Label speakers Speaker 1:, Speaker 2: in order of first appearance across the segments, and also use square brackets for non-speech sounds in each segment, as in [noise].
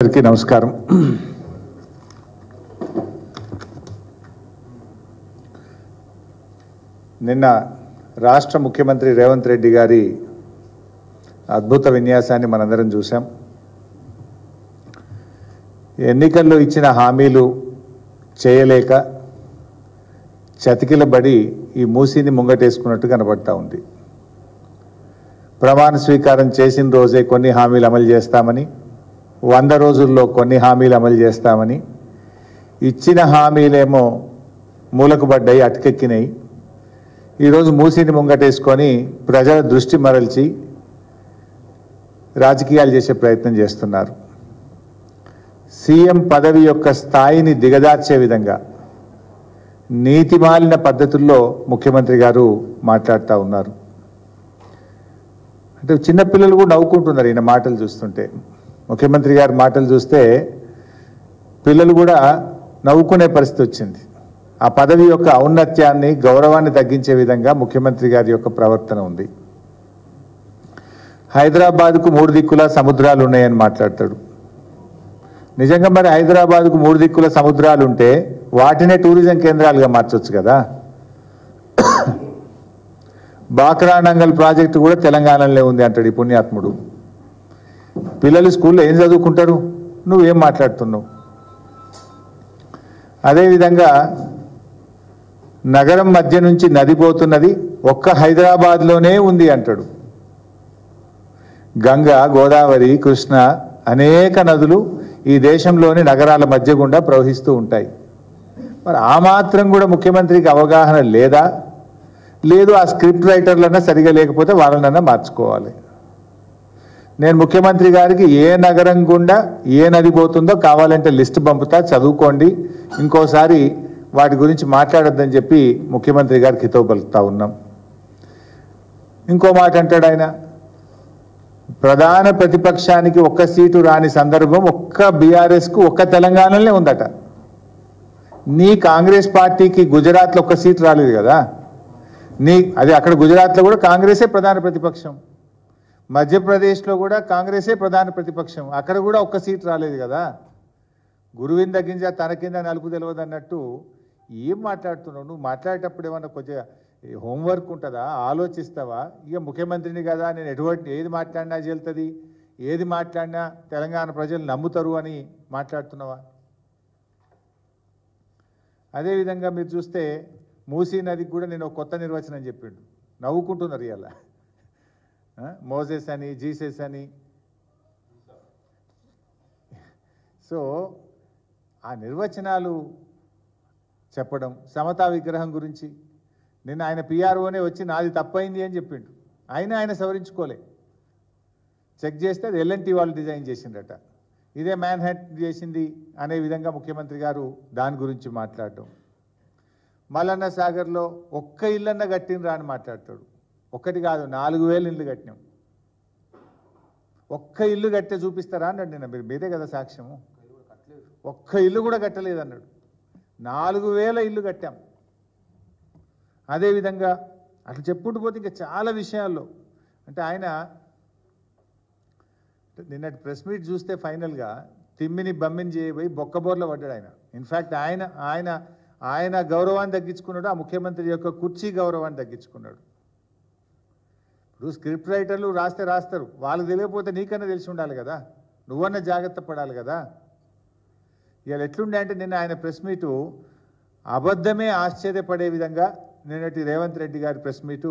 Speaker 1: అందరికీ నమస్కారం నిన్న రాష్ట్ర ముఖ్యమంత్రి రేవంత్ రెడ్డి గారి అద్భుత విన్యాసాన్ని మనందరం చూసాం ఎన్నికల్లో ఇచ్చిన హామీలు చేయలేక చతికిలబడి ఈ మూసీని ముంగటేసుకున్నట్టు కనబడతా ఉంది ప్రమాణ స్వీకారం చేసిన రోజే కొన్ని హామీలు అమలు చేస్తామని వంద రోజుల్లో కొన్ని హామీలు అమలు చేస్తామని ఇచ్చిన హామీలేమో మూలకుబడ్డాయి అటకెక్కినాయి ఈరోజు మూసిని ముంగటేసుకొని ప్రజల దృష్టి మరల్చి రాజకీయాలు చేసే ప్రయత్నం చేస్తున్నారు సీఎం పదవి యొక్క స్థాయిని దిగదార్చే విధంగా నీతిమాలిన పద్ధతుల్లో ముఖ్యమంత్రి గారు మాట్లాడుతూ ఉన్నారు అంటే చిన్నపిల్లలు కూడా నవ్వుకుంటున్నారు ఈయన మాటలు చూస్తుంటే ముఖ్యమంత్రి గారి మాటలు చూస్తే పిల్లలు కూడా నవ్వుకునే పరిస్థితి వచ్చింది ఆ పదవి యొక్క ఔన్నత్యాన్ని గౌరవాన్ని తగ్గించే విధంగా ముఖ్యమంత్రి గారి యొక్క ప్రవర్తన ఉంది హైదరాబాద్కు మూడు దిక్కుల సముద్రాలు ఉన్నాయని మాట్లాడతాడు నిజంగా మరి హైదరాబాద్కు మూడు దిక్కుల సముద్రాలు ఉంటే వాటినే టూరిజం కేంద్రాలుగా మార్చవచ్చు కదా బాక్రా నంగల్ ప్రాజెక్టు కూడా తెలంగాణలో ఉంది అంటాడు ఈ పుణ్యాత్ముడు పిల్లలు స్కూల్లో ఏం చదువుకుంటారు నువ్వేం మాట్లాడుతున్నావు అదేవిధంగా నగరం మధ్య నుంచి నది పోతున్నది ఒక్క హైదరాబాద్లోనే ఉంది అంటాడు గంగా గోదావరి కృష్ణ అనేక నదులు ఈ దేశంలోని నగరాల మధ్య గుండా ప్రవహిస్తూ ఉంటాయి మరి ఆ మాత్రం కూడా ముఖ్యమంత్రికి అవగాహన లేదా లేదు ఆ స్క్రిప్ట్ రైటర్లన్నా సరిగా లేకపోతే వాళ్ళనన్నా మార్చుకోవాలి నేను ముఖ్యమంత్రి గారికి ఏ నగరం గుండా ఏ నది పోతుందో కావాలంటే లిస్ట్ పంపుతా చదువుకోండి ఇంకోసారి వాటి గురించి మాట్లాడొద్దని చెప్పి ముఖ్యమంత్రి గారికి హితవు పలుకుతా ఉన్నాం ఇంకో మాట అంటాడు ఆయన ప్రధాన ప్రతిపక్షానికి ఒక్క సీటు రాని సందర్భం ఒక్క బీఆర్ఎస్కు ఒక్క తెలంగాణలోనే ఉందట నీ కాంగ్రెస్ పార్టీకి గుజరాత్లో ఒక్క సీటు రాలేదు కదా నీ అది అక్కడ గుజరాత్లో కూడా కాంగ్రెసే ప్రధాన ప్రతిపక్షం మధ్యప్రదేశ్లో కూడా కాంగ్రెసే ప్రధాన ప్రతిపక్షం అక్కడ కూడా ఒక్క సీట్ రాలేదు కదా గురువింద గింజ తన కింద నలుపు తెలియదు అన్నట్టు ఏం మాట్లాడుతున్నావు నువ్వు మాట్లాడేటప్పుడు ఏమన్నా కొద్దిగా హోంవర్క్ ఉంటుందా ఆలోచిస్తావా ఇక ముఖ్యమంత్రిని కదా నేను ఎటువంటి ఏది మాట్లాడినా చెల్తుంది ఏది మాట్లాడినా తెలంగాణ ప్రజలు నమ్ముతారు అని మాట్లాడుతున్నావా అదేవిధంగా మీరు చూస్తే మూసీ నదికి కూడా నేను కొత్త నిర్వచనం చెప్పిండు నవ్వుకుంటున్నారు ఇలా మోజెస్ అని జీసస్ అని సో ఆ నిర్వచనాలు చెప్పడం సమతా విగ్రహం గురించి నిన్న ఆయన పిఆర్ఓనే వచ్చి నాది తప్పైంది అని చెప్పిండు ఆయన ఆయన సవరించుకోలే చెక్ చేస్తే అది ఎల్ఎన్టీ వాళ్ళు డిజైన్ చేసిండట ఇదే మ్యాన్హట్ చేసింది అనే విధంగా ముఖ్యమంత్రి గారు దాని గురించి మాట్లాడటం మల్లన్న సాగర్లో ఒక్క ఇల్లన్న కట్టినరా అని మాట్లాడతాడు ఒకటి కాదు నాలుగు వేలు ఇల్లు కట్టినాం ఒక్క ఇల్లు కట్టే చూపిస్తారా అన్నాడు నిన్న మీరు మీదే కదా సాక్ష్యము ఒక్క ఇల్లు కూడా కట్టలేదు అన్నాడు నాలుగు వేల ఇల్లు కట్టాం అదేవిధంగా అట్లా చెప్పుకుంటూ పోతే ఇంకా చాలా విషయాల్లో అంటే ఆయన నిన్నటి ప్రెస్ మీట్ చూస్తే ఫైనల్గా తిమ్మిని బమ్మిని చేయబోయి బొక్కబోర్లో పడ్డాడు ఆయన ఇన్ఫ్యాక్ట్ ఆయన ఆయన ఆయన గౌరవాన్ని తగ్గించుకున్నాడు ఆ ముఖ్యమంత్రి యొక్క కుర్చీ గౌరవాన్ని తగ్గించుకున్నాడు ఇప్పుడు స్క్రిప్ట్ రైటర్లు రాస్తే రాస్తారు వాళ్ళు తెలియకపోతే నీకన్నా తెలిసి ఉండాలి కదా నువ్వన్నా జాగ్రత్త పడాలి కదా ఇవాళ ఎట్లుండే అంటే నిన్న ఆయన ప్రెస్ మీటు అబద్ధమే ఆశ్చర్యపడే విధంగా నిన్నటి రేవంత్ రెడ్డి గారి ప్రెస్ మీటు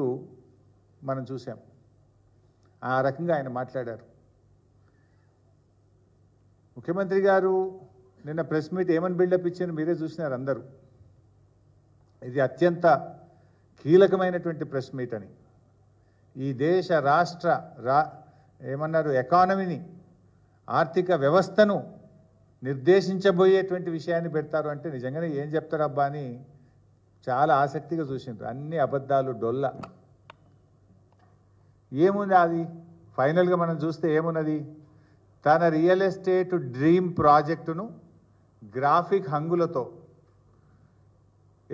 Speaker 1: మనం చూసాం ఆ రకంగా ఆయన మాట్లాడారు ముఖ్యమంత్రి గారు నిన్న ప్రెస్ మీట్ ఏమని బిల్డప్ ఇచ్చారు మీరే చూసినారు అందరూ ఇది అత్యంత కీలకమైనటువంటి ప్రెస్ మీట్ అని ఈ దేశ రాష్ట్ర రా ఏమన్నారు ఎకానమీని ఆర్థిక వ్యవస్థను నిర్దేశించబోయేటువంటి విషయాన్ని పెడతారు అంటే నిజంగానే ఏం చెప్తారబ్బా అని చాలా ఆసక్తిగా చూసిండ్రు అన్ని అబద్ధాలు డొల్ల ఏముంది అది ఫైనల్గా మనం చూస్తే ఏమున్నది తన రియల్ ఎస్టేట్ డ్రీమ్ ప్రాజెక్టును గ్రాఫిక్ హంగులతో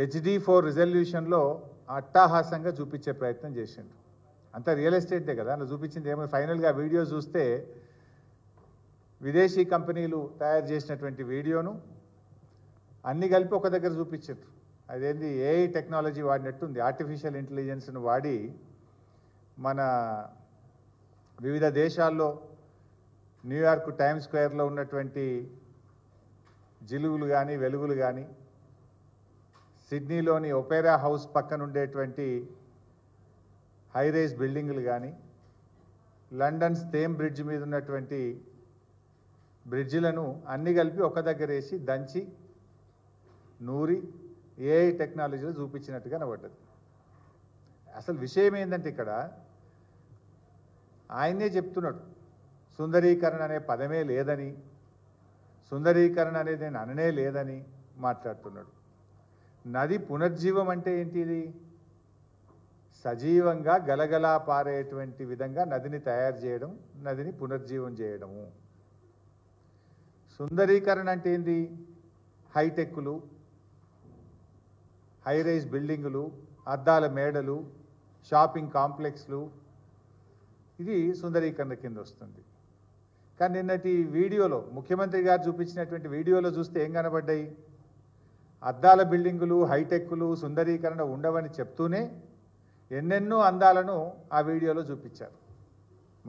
Speaker 1: హెచ్డి ఫోర్ రిజల్యూషన్లో అట్టాహాసంగా చూపించే ప్రయత్నం చేసిండు అంతా రియల్ ఎస్టేటే కదా నువ్వు చూపించింది ఏమో ఫైనల్గా వీడియో చూస్తే విదేశీ కంపెనీలు తయారు చేసినటువంటి వీడియోను అన్నీ కలిపి ఒక దగ్గర చూపించారు అదేంది ఏఐ టెక్నాలజీ వాడినట్టుంది ఆర్టిఫిషియల్ ఇంటెలిజెన్స్ను వాడి మన వివిధ దేశాల్లో న్యూయార్క్ టైమ్ స్క్వేర్లో ఉన్నటువంటి జిలుగులు కానీ వెలుగులు కానీ సిడ్నీలోని ఒపేరా హౌస్ పక్కన ఉండేటువంటి హై రైజ్ బిల్డింగులు కానీ లండన్ స్థేమ్ బ్రిడ్జ్ మీద ఉన్నటువంటి బ్రిడ్జిలను అన్ని కలిపి ఒక దగ్గర వేసి దంచి నూరి ఏఐ టెక్నాలజీలో చూపించినట్టు కనబడ్డది అసలు విషయం ఏంటంటే ఇక్కడ ఆయనే చెప్తున్నాడు సుందరీకరణ అనే పదమే లేదని సుందరీకరణ అనేది నేను అననే లేదని మాట్లాడుతున్నాడు నది పునర్జీవం అంటే ఏంటిది సజీవంగా గలగలా పారేటువంటి విధంగా నదిని తయారు చేయడం నదిని పునర్జీవం చేయడము సుందరీకరణ అంటే ఏంది హైటెక్లు హైరైజ్ బిల్డింగులు అద్దాల మేడలు షాపింగ్ కాంప్లెక్స్లు ఇది సుందరీకరణ కింద వస్తుంది కానీ నిన్నటి వీడియోలో ముఖ్యమంత్రి గారు చూపించినటువంటి వీడియోలో చూస్తే ఏం కనబడ్డాయి అద్దాల బిల్డింగులు హైటెక్లు సుందరీకరణ ఉండవని చెప్తూనే ఎన్నెన్నో అందాలను ఆ వీడియోలో చూపించారు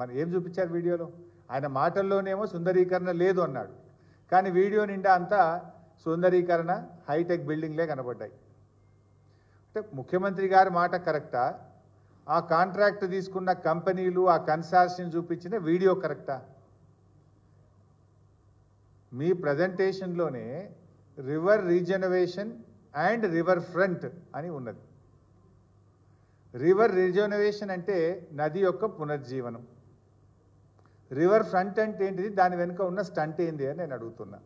Speaker 1: మరి ఏం చూపించారు వీడియోలో ఆయన మాటల్లోనేమో సుందరీకరణ లేదు అన్నాడు కానీ వీడియో నిండా అంతా సుందరీకరణ హైటెక్ బిల్డింగ్లే కనబడ్డాయి అంటే ముఖ్యమంత్రి గారి మాట కరెక్టా ఆ కాంట్రాక్ట్ తీసుకున్న కంపెనీలు ఆ కన్సార్షన్ చూపించిన వీడియో కరెక్టా మీ ప్రజెంటేషన్లోనే river rejuvenation and river front అని ఉన్నది రివర్ రిజోనవేషన్ అంటే నది యొక్క పునర్జీవనం రివర్ ఫ్రంట్ అంటే ఏంటిది దాని వెనుక ఉన్న స్టంట్ ఏంది అని నేను అడుగుతున్నా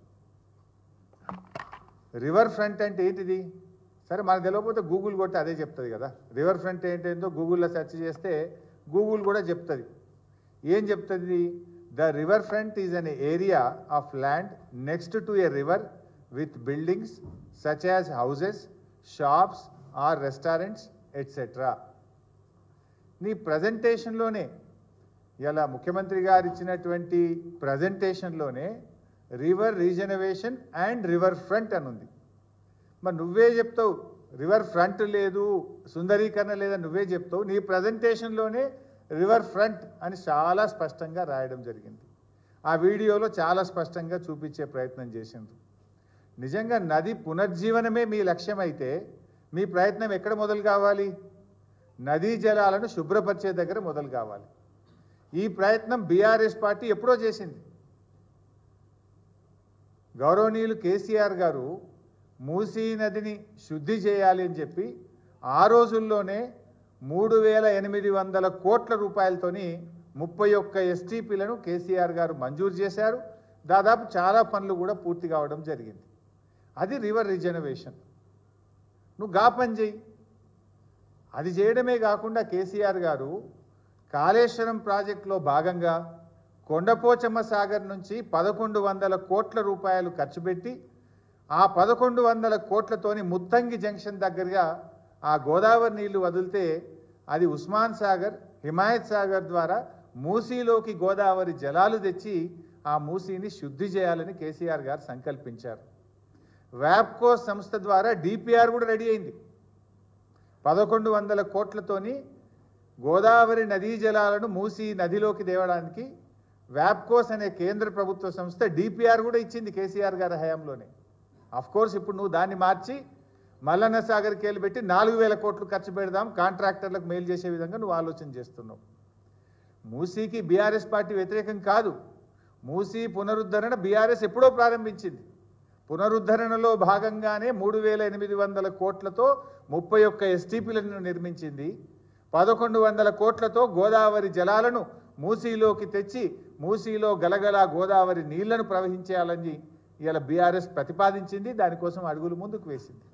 Speaker 1: రివర్ ఫ్రంట్ అంటే ఏంటిది సరే మనకు తెలియకపోతే గూగుల్ కొట్టి అదే చెప్తుంది కదా రివర్ ఫ్రంట్ ఏంటేందో గూగుల్లో సెర్చ్ చేస్తే గూగుల్ కూడా చెప్తుంది ఏం చెప్తుంది the river front is an area of land next to a river with buildings such as houses shops or restaurants etcetera నీ ప్రజెంటేషన్లోనే ఇలా ముఖ్యమంత్రి గారు ఇచ్చినటువంటి ప్రజెంటేషన్లోనే river rejuvenation and river front అని ఉంది మరి నువ్వే చెప్తావు రివర్ ఫ్రంట్ లేదు సుందరీకరణ లేదా నువ్వే చెప్తావు నీ ప్రజెంటేషన్లోనే రివర్ ఫ్రంట్ అని చాలా స్పష్టంగా రాయడం జరిగింది ఆ వీడియోలో చాలా స్పష్టంగా చూపించే ప్రయత్నం చేసింది నిజంగా నది పునర్జీవనమే మీ లక్ష్యమైతే మీ ప్రయత్నం ఎక్కడ మొదలు కావాలి నదీ జలాలను శుభ్రపరిచే దగ్గర మొదలు కావాలి ఈ ప్రయత్నం బీఆర్ఎస్ పార్టీ ఎప్పుడో చేసింది గౌరవనీయులు కేసీఆర్ గారు మూసీ నదిని శుద్ధి చేయాలి అని చెప్పి ఆ రోజుల్లోనే మూడు వేల ఎనిమిది వందల కోట్ల రూపాయలతోని ముప్పై ఒక్క ఎస్టీపీలను కేసీఆర్ గారు మంజూరు చేశారు దాదాపు చాలా పనులు కూడా పూర్తి కావడం జరిగింది అది రివర్ రిజర్వేషన్ నువ్వు గా పని చెయ్యి అది చేయడమే కాకుండా కేసీఆర్ గారు కాళేశ్వరం ప్రాజెక్టులో భాగంగా కొండపోచమ్మ సాగర్ నుంచి పదకొండు వందల కోట్ల రూపాయలు ఖర్చు పెట్టి ఆ పదకొండు వందల కోట్లతోని ముత్తంగి జంక్షన్ దగ్గరగా ఆ గోదావరి నీళ్లు వదిలితే అది ఉస్మాన్ సాగర్ హిమాయత్ సాగర్ ద్వారా మూసీలోకి గోదావరి జలాలు తెచ్చి ఆ మూసీని శుద్ధి చేయాలని కేసీఆర్ గారు సంకల్పించారు వ్యాప్కో సంస్థ ద్వారా డిపిఆర్ కూడా రెడీ అయింది పదకొండు వందల కోట్లతోని గోదావరి నదీ జలాలను మూసి నదిలోకి దేవడానికి వ్యాప్కోస్ అనే కేంద్ర ప్రభుత్వ సంస్థ డిపిఆర్ కూడా ఇచ్చింది కేసీఆర్ గారి హయాంలోనే కోర్స్ ఇప్పుడు నువ్వు దాన్ని మార్చి మల్లన్న సాగర్కి వెళ్ళి పెట్టి నాలుగు వేల కోట్లు ఖర్చు పెడదాం కాంట్రాక్టర్లకు మేలు చేసే విధంగా నువ్వు ఆలోచన చేస్తున్నావు మూసీకి బీఆర్ఎస్ పార్టీ వ్యతిరేకం కాదు మూసీ పునరుద్ధరణ బీఆర్ఎస్ ఎప్పుడో ప్రారంభించింది పునరుద్ధరణలో భాగంగానే మూడు వేల ఎనిమిది వందల కోట్లతో ముప్పై ఒక్క ఎస్టీపీలను నిర్మించింది పదకొండు వందల కోట్లతో గోదావరి జలాలను మూసీలోకి తెచ్చి మూసీలో గలగల గోదావరి నీళ్లను ప్రవహించేయాలని ఇలా బీఆర్ఎస్ ప్రతిపాదించింది దానికోసం అడుగులు ముందుకు వేసింది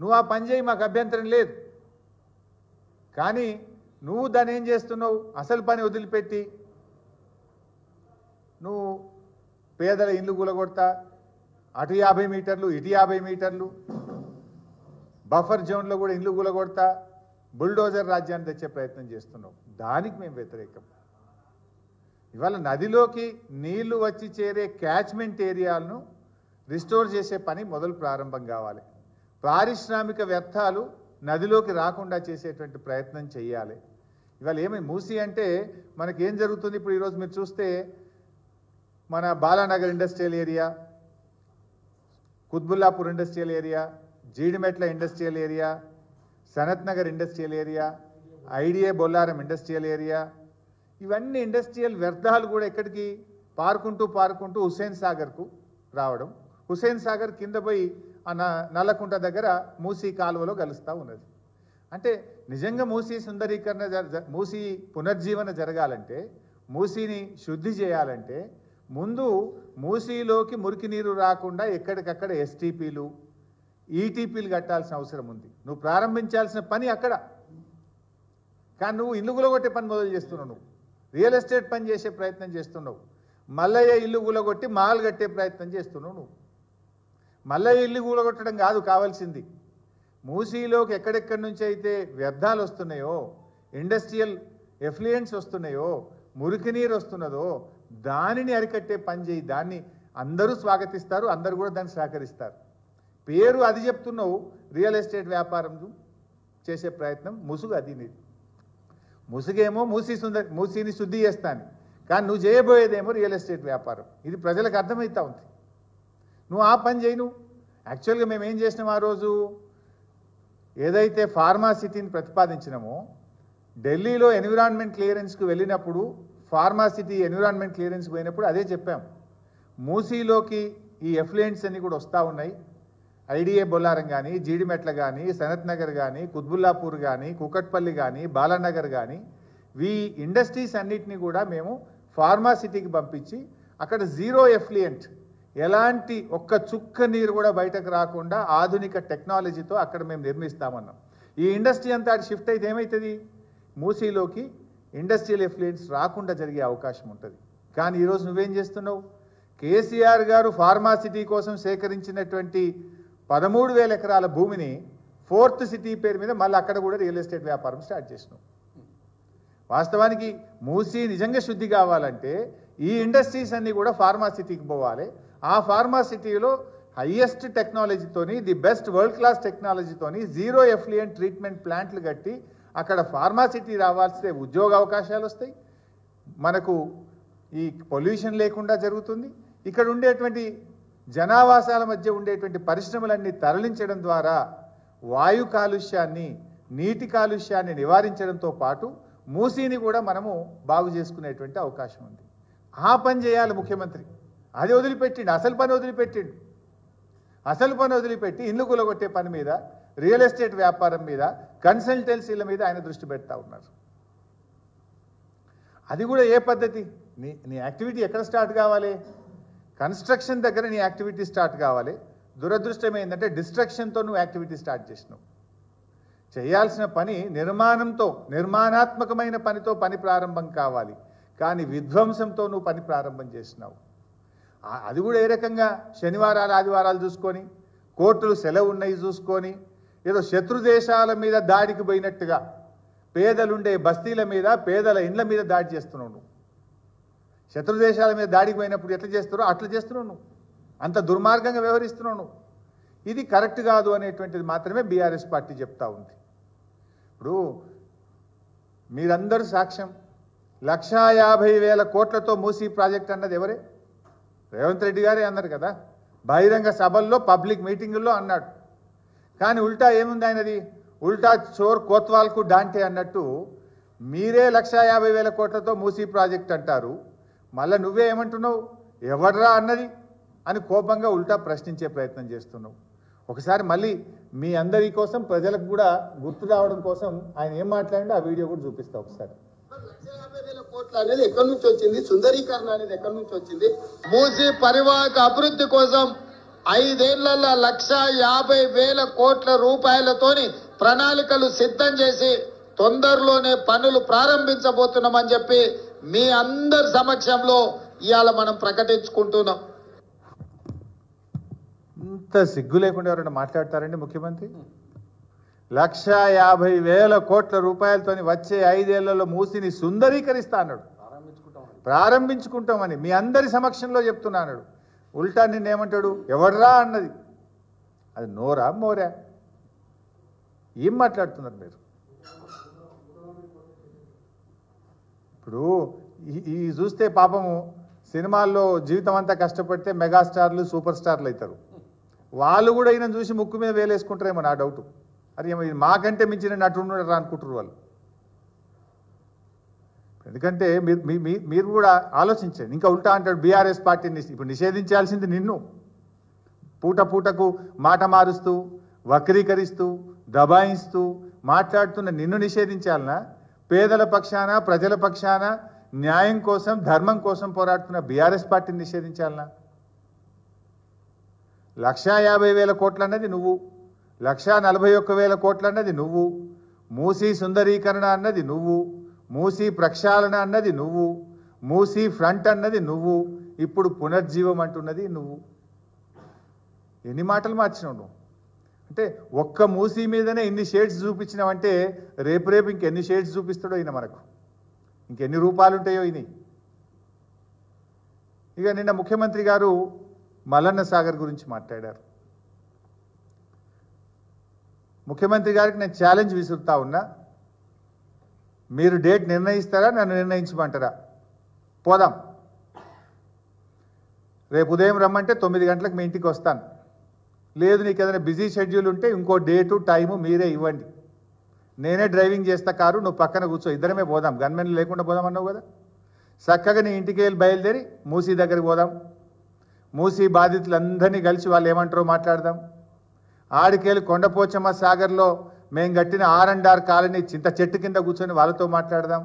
Speaker 1: నువ్వు ఆ పని చేయి మాకు అభ్యంతరం లేదు కానీ నువ్వు దాన్ని ఏం చేస్తున్నావు అసలు పని వదిలిపెట్టి నువ్వు పేదల ఇల్లు కూలగొడతా అటు యాభై మీటర్లు ఇటు యాభై మీటర్లు బఫర్ జోన్లో కూడా ఇండ్లు కూలగొడతా బుల్డోజర్ రాజ్యాన్ని తెచ్చే ప్రయత్నం చేస్తున్నాం దానికి మేము వ్యతిరేకం ఇవాళ నదిలోకి నీళ్లు వచ్చి చేరే క్యాచ్మెంట్ ఏరియాలను రిస్టోర్ చేసే పని మొదలు ప్రారంభం కావాలి పారిశ్రామిక వ్యర్థాలు నదిలోకి రాకుండా చేసేటువంటి ప్రయత్నం చేయాలి ఇవాళ ఏమి మూసి అంటే మనకేం జరుగుతుంది ఇప్పుడు ఈరోజు మీరు చూస్తే మన Balanagar industrial area Qutbullapur industrial area Jeedimetla industrial area Sanath Nagar industrial area IDA Bollaram industrial area ఇవన్నీ ఇండస్ట్రియల్ వ్యర్థాలు కూడా ఎక్కడికి పారుకుంటూ పారుకుంటూ హుస్సేన్ సాగర్కు రావడం హుస్సేన్ సాగర్ కింద పోయి ఆ నల్లకుంట దగ్గర మూసీ కాలువలో కలుస్తూ ఉన్నది అంటే నిజంగా మూసీ సుందరీకరణ మూసీ పునర్జీవన జరగాలంటే మూసీని శుద్ధి చేయాలంటే ముందు మూసీలోకి మురికి నీరు రాకుండా ఎక్కడికక్కడ ఎస్టీపీలు ఈటీపీలు కట్టాల్సిన అవసరం ఉంది నువ్వు ప్రారంభించాల్సిన పని అక్కడ కానీ నువ్వు ఇల్లు గులగొట్టే పని మొదలు చేస్తున్నావు నువ్వు రియల్ ఎస్టేట్ పని చేసే ప్రయత్నం చేస్తున్నావు మల్లయ్య ఇల్లు గులగొట్టి మాల్ కట్టే ప్రయత్నం చేస్తున్నావు నువ్వు మల్లయ్య ఇల్లు కూలగొట్టడం కాదు కావాల్సింది మూసీలోకి ఎక్కడెక్కడి నుంచి అయితే వ్యర్థాలు వస్తున్నాయో ఇండస్ట్రియల్ ఎఫ్లియెంట్స్ వస్తున్నాయో మురికి నీరు వస్తున్నదో దానిని అరికట్టే పని చేయి దాన్ని అందరూ స్వాగతిస్తారు అందరూ కూడా దాన్ని సహకరిస్తారు పేరు అది చెప్తున్నావు రియల్ ఎస్టేట్ వ్యాపారం చేసే ప్రయత్నం ముసుగు అది నీది ముసుగేమో మూసి మూసిని శుద్ధి చేస్తాను కానీ నువ్వు చేయబోయేదేమో రియల్ ఎస్టేట్ వ్యాపారం ఇది ప్రజలకు అర్థమవుతా ఉంది నువ్వు ఆ పని చేయి నువ్వు యాక్చువల్గా మేము ఏం చేసినాం ఆ రోజు ఏదైతే ఫార్మాసిటీని ప్రతిపాదించినామో ఢిల్లీలో ఎన్విరాన్మెంట్ క్లియరెన్స్కి వెళ్ళినప్పుడు ఫార్మాసిటీ ఎన్విరాన్మెంట్ క్లియరెన్స్ పోయినప్పుడు అదే చెప్పాం మూసీలోకి ఈ ఎఫ్లుయెంట్స్ అన్నీ కూడా వస్తూ ఉన్నాయి ఐడిఏ బొల్లారం కానీ జీడిమెట్ల కానీ సనత్ నగర్ కానీ కుత్బుల్లాపూర్ కానీ కుకట్పల్లి కానీ బాలానగర్ కానీ వీ ఇండస్ట్రీస్ అన్నిటినీ కూడా మేము ఫార్మాసిటీకి పంపించి అక్కడ జీరో ఎఫ్లుయెంట్ ఎలాంటి ఒక్క చుక్క నీరు కూడా బయటకు రాకుండా ఆధునిక టెక్నాలజీతో అక్కడ మేము నిర్మిస్తామన్నాం ఈ ఇండస్ట్రీ అంతా షిఫ్ట్ అయితే ఏమవుతుంది మూసీలోకి ఇండస్ట్రియల్ ఎఫ్లుయెన్స్ రాకుండా జరిగే అవకాశం ఉంటుంది కానీ ఈరోజు నువ్వేం చేస్తున్నావు కేసీఆర్ గారు ఫార్మాసిటీ కోసం సేకరించినటువంటి పదమూడు వేల ఎకరాల భూమిని ఫోర్త్ సిటీ పేరు మీద మళ్ళీ అక్కడ కూడా రియల్ ఎస్టేట్ వ్యాపారం స్టార్ట్ చేసినావు వాస్తవానికి మూసి నిజంగా శుద్ధి కావాలంటే ఈ ఇండస్ట్రీస్ అన్నీ కూడా ఫార్మాసిటీకి పోవాలి ఆ ఫార్మాసిటీలో హయ్యెస్ట్ టెక్నాలజీతోని ది బెస్ట్ వరల్డ్ క్లాస్ టెక్నాలజీతోని జీరో ఎఫ్లియన్ ట్రీట్మెంట్ ప్లాంట్లు కట్టి అక్కడ ఫార్మాసిటీ రావాల్సే ఉద్యోగ అవకాశాలు వస్తాయి మనకు ఈ పొల్యూషన్ లేకుండా జరుగుతుంది ఇక్కడ ఉండేటువంటి జనావాసాల మధ్య ఉండేటువంటి పరిశ్రమలన్నీ తరలించడం ద్వారా వాయు కాలుష్యాన్ని నీటి కాలుష్యాన్ని నివారించడంతో పాటు మూసీని కూడా మనము బాగు చేసుకునేటువంటి అవకాశం ఉంది ఆ పని చేయాలి ముఖ్యమంత్రి అది వదిలిపెట్టిండు అసలు పని వదిలిపెట్టిండు అసలు పని వదిలిపెట్టి ఇల్లు కూలగొట్టే పని మీద రియల్ ఎస్టేట్ వ్యాపారం మీద కన్సల్టెన్సీల మీద ఆయన దృష్టి పెడతా ఉన్నారు అది కూడా ఏ పద్ధతి నీ నీ యాక్టివిటీ ఎక్కడ స్టార్ట్ కావాలి కన్స్ట్రక్షన్ దగ్గర నీ యాక్టివిటీ స్టార్ట్ కావాలి దురదృష్టం ఏంటంటే డిస్ట్రక్షన్తో నువ్వు యాక్టివిటీ స్టార్ట్ చేసినావు చేయాల్సిన పని నిర్మాణంతో నిర్మాణాత్మకమైన పనితో పని ప్రారంభం కావాలి కానీ విధ్వంసంతో నువ్వు పని ప్రారంభం చేసినావు అది కూడా ఏ రకంగా శనివారాలు ఆదివారాలు చూసుకొని కోర్టులు సెలవు ఉన్నాయి చూసుకొని ఏదో శత్రు దేశాల మీద దాడికి పోయినట్టుగా పేదలుండే బస్తీల మీద పేదల ఇండ్ల మీద దాడి చేస్తున్నావు నువ్వు శత్రు దేశాల మీద దాడికి పోయినప్పుడు ఎట్లా చేస్తారో అట్లా చేస్తున్నావు నువ్వు అంత దుర్మార్గంగా వ్యవహరిస్తున్నావు నువ్వు ఇది కరెక్ట్ కాదు అనేటువంటిది మాత్రమే బీఆర్ఎస్ పార్టీ చెప్తా ఉంది ఇప్పుడు మీరందరూ సాక్ష్యం లక్షా యాభై వేల కోట్లతో మూసీ ప్రాజెక్ట్ అన్నది ఎవరే రేవంత్ రెడ్డి గారే అన్నారు కదా బహిరంగ సభల్లో పబ్లిక్ మీటింగుల్లో అన్నాడు కానీ ఉల్టా ఏముంది ఆయనది ఉల్టా చోర్ కోత్వాల్కు డాంటే అన్నట్టు మీరే లక్ష యాభై వేల కోట్లతో మూసీ ప్రాజెక్ట్ అంటారు మళ్ళీ నువ్వే ఏమంటున్నావు ఎవడ్రా అన్నది అని కోపంగా ఉల్టా ప్రశ్నించే ప్రయత్నం చేస్తున్నావు ఒకసారి మళ్ళీ మీ అందరి కోసం ప్రజలకు కూడా గుర్తు రావడం కోసం ఆయన ఏం మాట్లాడిందో ఆ వీడియో కూడా చూపిస్తా ఒకసారి కోట్ల అనేది ఎక్కడి నుంచి వచ్చింది సుందరీకరణ అనేది ఎక్కడి నుంచి వచ్చింది మూసి పరివాహక అభివృద్ధి కోసం ఐదేళ్లలో లక్ష యాభై వేల కోట్ల రూపాయలతోని ప్రణాళికలు సిద్ధం చేసి తొందరలోనే పనులు ప్రారంభించబోతున్నామని చెప్పి మీ అందరి సమక్షంలో ఇవాళ మనం ప్రకటించుకుంటున్నాం ఇంత సిగ్గు లేకుండా ఎవరైనా మాట్లాడతారండి ముఖ్యమంత్రి లక్ష యాభై వేల కోట్ల రూపాయలతోని వచ్చే ఐదేళ్లలో మూసిని సుందరీకరిస్తా అన్నాడు ప్రారంభించుకుంటామని మీ అందరి సమక్షంలో చెప్తున్నాడు ఉల్టా నిన్నేమంటాడు ఎవడరా అన్నది అది నోరా మోరా ఏం మాట్లాడుతున్నారు మీరు ఇప్పుడు ఈ చూస్తే పాపము సినిమాల్లో జీవితం అంతా కష్టపడితే మెగాస్టార్లు సూపర్ స్టార్లు అవుతారు వాళ్ళు కూడా ఈయన చూసి ముక్కు మీద వేలేసుకుంటారేమో నా డౌట్ అది ఏమో మాకంటే మించిన నటుడు అనుకుంటారు వాళ్ళు ఎందుకంటే మీరు మీరు కూడా ఆలోచించండి ఇంకా ఉల్టా అంటాడు బీఆర్ఎస్ పార్టీని ఇప్పుడు నిషేధించాల్సింది నిన్ను పూట పూటకు మాట మారుస్తూ వక్రీకరిస్తూ దబాయిస్తూ మాట్లాడుతున్న నిన్ను నిషేధించాలనా పేదల పక్షాన ప్రజల పక్షాన న్యాయం కోసం ధర్మం కోసం పోరాడుతున్న బీఆర్ఎస్ పార్టీని నిషేధించాలనా లక్షా యాభై వేల కోట్లన్నది నువ్వు లక్షా నలభై ఒక్క వేల కోట్లన్నది నువ్వు మూసీ సుందరీకరణ అన్నది నువ్వు మూసీ ప్రక్షాళన అన్నది నువ్వు మూసీ ఫ్రంట్ అన్నది నువ్వు ఇప్పుడు పునర్జీవం అంటున్నది నువ్వు ఎన్ని మాటలు మార్చినావు అంటే ఒక్క మూసీ మీదనే ఇన్ని షేడ్స్ చూపించినావంటే రేపు రేపు ఇంకెన్ని షేడ్స్ చూపిస్తాడో ఈయన మనకు ఇంకెన్ని రూపాలు ఉంటాయో ఇని ఇక నిన్న ముఖ్యమంత్రి గారు మల్లన్న సాగర్ గురించి మాట్లాడారు ముఖ్యమంత్రి గారికి నేను ఛాలెంజ్ విసురుతా ఉన్నా మీరు డేట్ నిర్ణయిస్తారా నన్ను నిర్ణయించమంటారా పోదాం రేపు ఉదయం రమ్మంటే తొమ్మిది గంటలకు మీ ఇంటికి వస్తాను లేదు నీకు ఏదైనా బిజీ షెడ్యూల్ ఉంటే ఇంకో డేటు టైము మీరే ఇవ్వండి నేనే డ్రైవింగ్ చేస్తా కారు నువ్వు పక్కన కూర్చో ఇద్దరమే పోదాం గన్మెన్ లేకుండా పోదాం అన్నావు కదా చక్కగా నీ ఇంటికి వెళ్ళి బయలుదేరి మూసీ దగ్గరికి పోదాం మూసీ బాధితులందరినీ కలిసి వాళ్ళు ఏమంటారో మాట్లాడదాం ఆడికెళ్ళి కొండపోచమ్మ సాగర్లో మేము కట్టిన ఆర్ అండ్ ఆర్ కాలనీ చింత చెట్టు కింద కూర్చొని వాళ్ళతో మాట్లాడదాం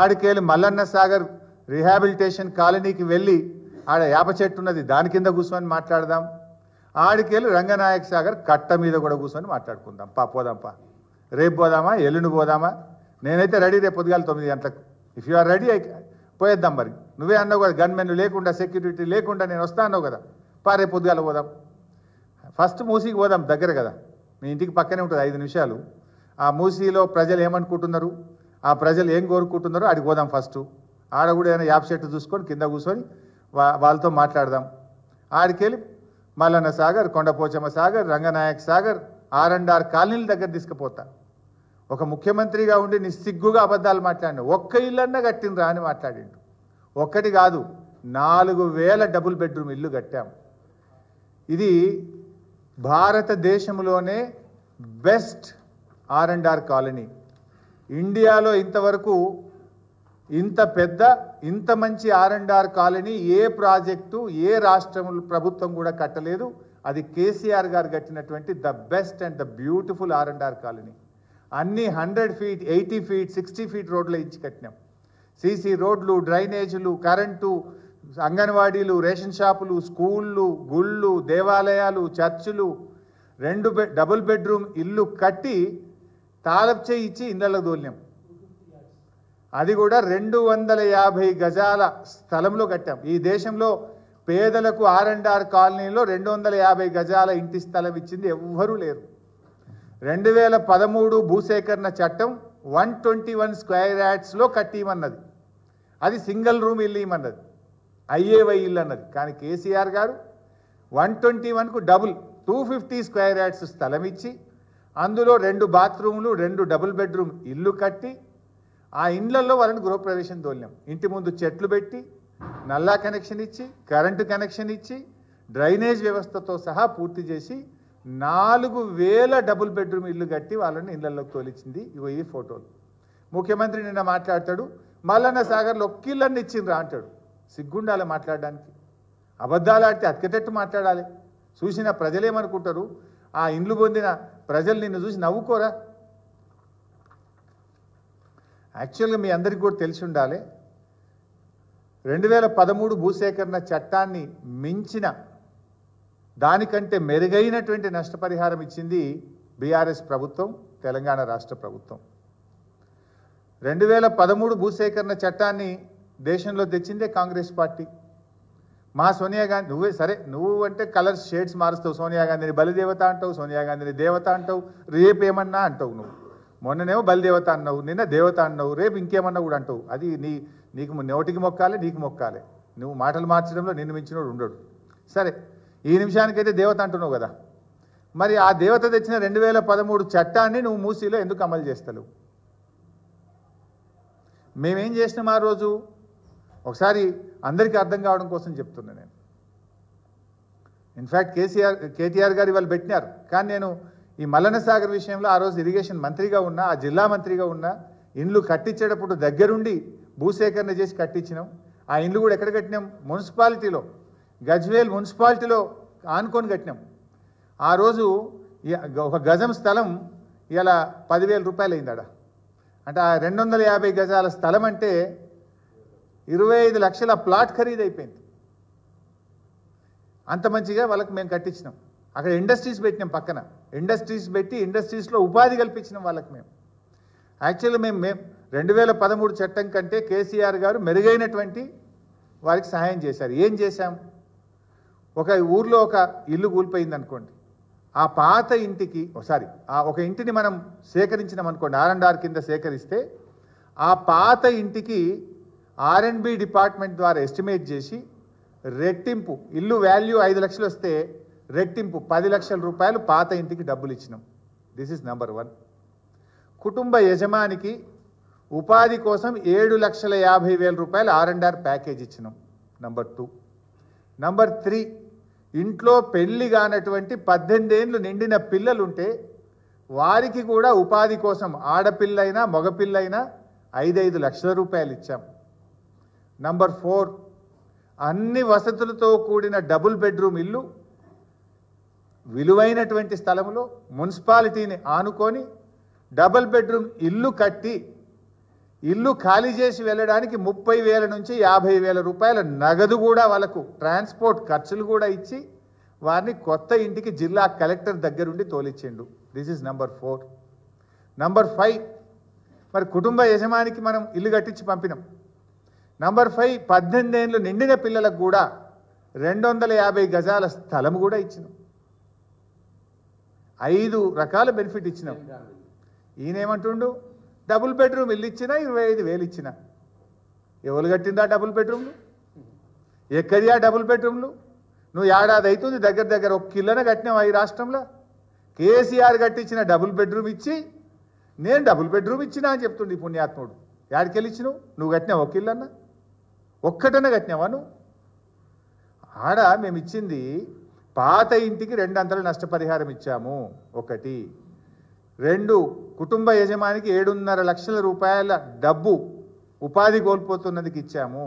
Speaker 1: ఆడికేలు మల్లన్న సాగర్ రిహాబిలిటేషన్ కాలనీకి వెళ్ళి ఆడ యాప చెట్టు ఉన్నది దాని కింద కూర్చొని మాట్లాడదాం ఆడికేలు రంగనాయక సాగర్ కట్ట మీద కూడా కూర్చొని మాట్లాడుకుందాం పా పా రేపు పోదామా ఎల్లుండి పోదామా నేనైతే రెడీ రేపు పొద్దుగాల తొమ్మిది గంటలకు ఇఫ్ యు ఆర్ రెడీ అయి పోయేద్దాం మరి నువ్వే అన్నావు కదా గన్మెన్లు లేకుండా సెక్యూరిటీ లేకుండా నేను వస్తా అన్నావు కదా పా రేపు పొద్దుగాల పోదాం ఫస్ట్ మూసికి పోదాం దగ్గర కదా మీ ఇంటికి పక్కనే ఉంటుంది ఐదు నిమిషాలు ఆ మూసీలో ప్రజలు ఏమనుకుంటున్నారు ఆ ప్రజలు ఏం కోరుకుంటున్నారో అడిగి పోదాం ఫస్ట్ ఆడ కూడా ఏదైనా యాప్ సెట్ చూసుకొని కింద కూర్చొని వా వాళ్ళతో మాట్లాడదాం ఆడికెళ్ళి Mallanna Sagar Kondapochamma Sagar Ranganayak Sagar R and R కాలనీల దగ్గర తీసుకుపోతా ఒక ముఖ్యమంత్రిగా ఉండి నిస్సిగ్గుగా అబద్ధాలు మాట్లాడి ఒక్క ఇల్లన్నా రా అని మాట్లాడిండు ఒక్కటి కాదు నాలుగు వేల డబుల్ బెడ్రూమ్ ఇల్లు కట్టాం ఇది భారతదేశంలోనే best R and R colony ఇండియాలో ఇంతవరకు ఇంత పెద్ద ఇంత మంచి ఆర్ అండ్ ఆర్ కాలనీ ఏ ప్రాజెక్టు ఏ రాష్ట్రం ప్రభుత్వం కూడా కట్టలేదు అది కేసీఆర్ గారు కట్టినటువంటి the best and the beautiful R and R colony అన్ని hundred feet eighty feet sixty feet రోడ్లు ఇచ్చి కట్టినాం సీసీ రోడ్లు డ్రైనేజీలు కరెంటు అంగన్వాడీలు రేషన్ షాపులు స్కూళ్ళు గుళ్ళు దేవాలయాలు చర్చిలు రెండు బెడ్ డబుల్ బెడ్రూమ్ ఇల్లు కట్టి తాలపు ఇచ్చి ఇండ్లకు దోల్యం అది కూడా రెండు వందల యాభై గజాల స్థలంలో కట్టాం ఈ దేశంలో పేదలకు ఆర్ అండ్ ఆర్ కాలనీలో రెండు వందల యాభై గజాల ఇంటి స్థలం ఇచ్చింది ఎవ్వరూ లేరు రెండు వేల పదమూడు భూసేకరణ చట్టం వన్ ట్వంటీ వన్ స్క్వేర్ యాడ్స్లో కట్టియమన్నది అది సింగిల్ రూమ్ ఇల్లు ఇమ్మన్నది ఐఏవై ఇల్లు అన్నది కానీ కేసీఆర్ గారు వన్ ట్వంటీ వన్కు double two fifty square yards స్థలం ఇచ్చి అందులో రెండు బాత్రూములు రెండు డబుల్ బెడ్రూమ్ ఇల్లు కట్టి ఆ ఇండ్లలో వాళ్ళని గృహప్రవేశం తోలినాం ఇంటి ముందు చెట్లు పెట్టి నల్లా కనెక్షన్ ఇచ్చి కరెంటు కనెక్షన్ ఇచ్చి డ్రైనేజ్ వ్యవస్థతో సహా పూర్తి చేసి నాలుగు వేల డబుల్ బెడ్రూమ్ ఇల్లు కట్టి వాళ్ళని ఇళ్లలోకి తోలిచ్చింది ఇవి ఫోటోలు ముఖ్యమంత్రి నిన్న మాట్లాడతాడు మల్లన్న సాగర్లో ఒక్కిళ్ళని ఇచ్చిండ్రా అంటాడు సిగ్గుండాలి మాట్లాడడానికి అబద్ధాలు ఆడితే మాట్లాడాలి చూసిన ప్రజలేమనుకుంటారు ఆ ఇండ్లు పొందిన ప్రజలు నిన్ను చూసి నవ్వుకోరా యాక్చువల్గా మీ అందరికీ కూడా తెలిసి ఉండాలి రెండు వేల పదమూడు భూసేకరణ చట్టాన్ని మించిన దానికంటే మెరుగైనటువంటి నష్టపరిహారం ఇచ్చింది బీఆర్ఎస్ ప్రభుత్వం తెలంగాణ రాష్ట్ర ప్రభుత్వం రెండు వేల పదమూడు భూసేకరణ చట్టాన్ని దేశంలో తెచ్చిందే కాంగ్రెస్ పార్టీ మా సోనియా గాంధీ నువ్వే సరే నువ్వు అంటే కలర్స్ షేడ్స్ మారుస్తావు సోనియా గాంధీని బలిదేవత అంటావు సోనియా గాంధీని దేవత అంటావు రేపు ఏమన్నా అంటావు నువ్వు మొన్ననేమో బలిదేవత అన్నావు నిన్న దేవత అన్నావు రేపు ఇంకేమన్నా కూడా అంటావు అది నీ నీకు నోటికి మొక్కాలి నీకు మొక్కాలి నువ్వు మాటలు మార్చడంలో నిన్ను మించినోడు ఉండడు సరే ఈ నిమిషానికైతే దేవత అంటున్నావు కదా మరి ఆ దేవత తెచ్చిన రెండు వేల పదమూడు చట్టాన్ని నువ్వు మూసీలో ఎందుకు అమలు చేస్తావు మేమేం చేసినాం ఆ రోజు ఒకసారి అందరికీ అర్థం కావడం కోసం చెప్తున్నా నేను ఇన్ఫ్యాక్ట్ కేసీఆర్ కేటీఆర్ గారు ఇవాళ పెట్టినారు కానీ నేను ఈ మల్లనసాగర్ విషయంలో ఆ రోజు ఇరిగేషన్ మంత్రిగా ఉన్నా ఆ జిల్లా మంత్రిగా ఉన్నా ఇండ్లు కట్టించేటప్పుడు దగ్గరుండి భూసేకరణ చేసి కట్టించినాం ఆ ఇండ్లు కూడా ఎక్కడ కట్టినాం మున్సిపాలిటీలో గజ్వేల్ మున్సిపాలిటీలో ఆనుకొని కట్టినాం ఆ రోజు ఒక గజం స్థలం ఇలా పదివేల రూపాయలు అయిందాడ అంటే ఆ రెండు వందల యాభై గజాల స్థలం అంటే ఇరవై ఐదు లక్షల ప్లాట్ ఖరీదైపోయింది అంత మంచిగా వాళ్ళకి మేము కట్టించినాం అక్కడ ఇండస్ట్రీస్ పెట్టినాం పక్కన ఇండస్ట్రీస్ పెట్టి ఇండస్ట్రీస్లో ఉపాధి కల్పించినాం వాళ్ళకి మేము యాక్చువల్లీ మేము మేము రెండు వేల పదమూడు చట్టం కంటే కేసీఆర్ గారు మెరుగైనటువంటి వారికి సహాయం చేశారు ఏం చేశాం ఒక ఊర్లో ఒక ఇల్లు కూలిపోయింది అనుకోండి ఆ పాత ఇంటికి సారీ ఆ ఒక ఇంటిని మనం సేకరించినాం అనుకోండి ఆర్ అండ్ ఆర్ కింద సేకరిస్తే ఆ పాత ఇంటికి ఆర్ఎండ్బి డిపార్ట్మెంట్ ద్వారా ఎస్టిమేట్ చేసి రెట్టింపు ఇల్లు వాల్యూ ఐదు లక్షలు వస్తే రెట్టింపు పది లక్షల రూపాయలు పాత ఇంటికి డబ్బులు ఇచ్చినాం దిస్ ఇస్ నెంబర్ వన్ కుటుంబ యజమానికి ఉపాధి కోసం ఏడు లక్షల యాభై వేల రూపాయలు ఆర్ అండ్ ఆర్ ప్యాకేజ్ ఇచ్చినాం నంబర్ టూ నంబర్ త్రీ ఇంట్లో పెళ్లి కానటువంటి పద్దెనిమిదేండ్లు నిండిన పిల్లలుంటే వారికి కూడా ఉపాధి కోసం ఆడపిల్లైనా మగపిల్లైనా ఐదైదు లక్షల రూపాయలు ఇచ్చాం నంబర్ ఫోర్ అన్ని వసతులతో కూడిన డబుల్ బెడ్రూమ్ ఇల్లు విలువైనటువంటి స్థలంలో మున్సిపాలిటీని ఆనుకొని డబుల్ బెడ్రూమ్ ఇల్లు కట్టి ఇల్లు ఖాళీ చేసి వెళ్ళడానికి ముప్పై వేల నుంచి యాభై వేల రూపాయల నగదు కూడా వాళ్ళకు ట్రాన్స్పోర్ట్ ఖర్చులు కూడా ఇచ్చి వారిని కొత్త ఇంటికి జిల్లా కలెక్టర్ దగ్గరుండి తోలిచ్చిండు this is number four number five మరి కుటుంబ యజమానికి మనం ఇల్లు కట్టించి పంపినాం నంబర్ ఫైవ్ పద్దెనిమిది ఏళ్ళు నిండిన పిల్లలకు కూడా రెండు వందల యాభై గజాల స్థలం కూడా ఇచ్చిన ఐదు రకాల బెనిఫిట్ ఇచ్చినాం ఈయనేమంటుండు డబుల్ బెడ్రూమ్ ఇల్లు ఇచ్చినా ఇరవై ఐదు వేలు ఇచ్చిన ఎవరు కట్టిందా డబుల్ బెడ్రూమ్లు ఎక్కడియా డబుల్ బెడ్రూమ్లు నువ్వు ఏడాది అవుతుంది దగ్గర దగ్గర ఒక కిల్లన కట్టినావు ఈ రాష్ట్రంలో కేసీఆర్ కట్టించిన డబుల్ బెడ్రూమ్ ఇచ్చి నేను డబుల్ బెడ్రూమ్ ఇచ్చినా అని చెప్తుండే పుణ్యాత్ముడు యాడికెళ్ళి నువ్వు కట్టినావు ఒక కిల్లన్నా ఒక్కటనే కట్టినావా నువ్వు ఆడ మేము ఇచ్చింది పాత ఇంటికి రెండు అంతలు నష్టపరిహారం ఇచ్చాము ఒకటి రెండు కుటుంబ యజమానికి ఏడున్నర లక్షల రూపాయల డబ్బు ఉపాధి కోల్పోతున్నదికి ఇచ్చాము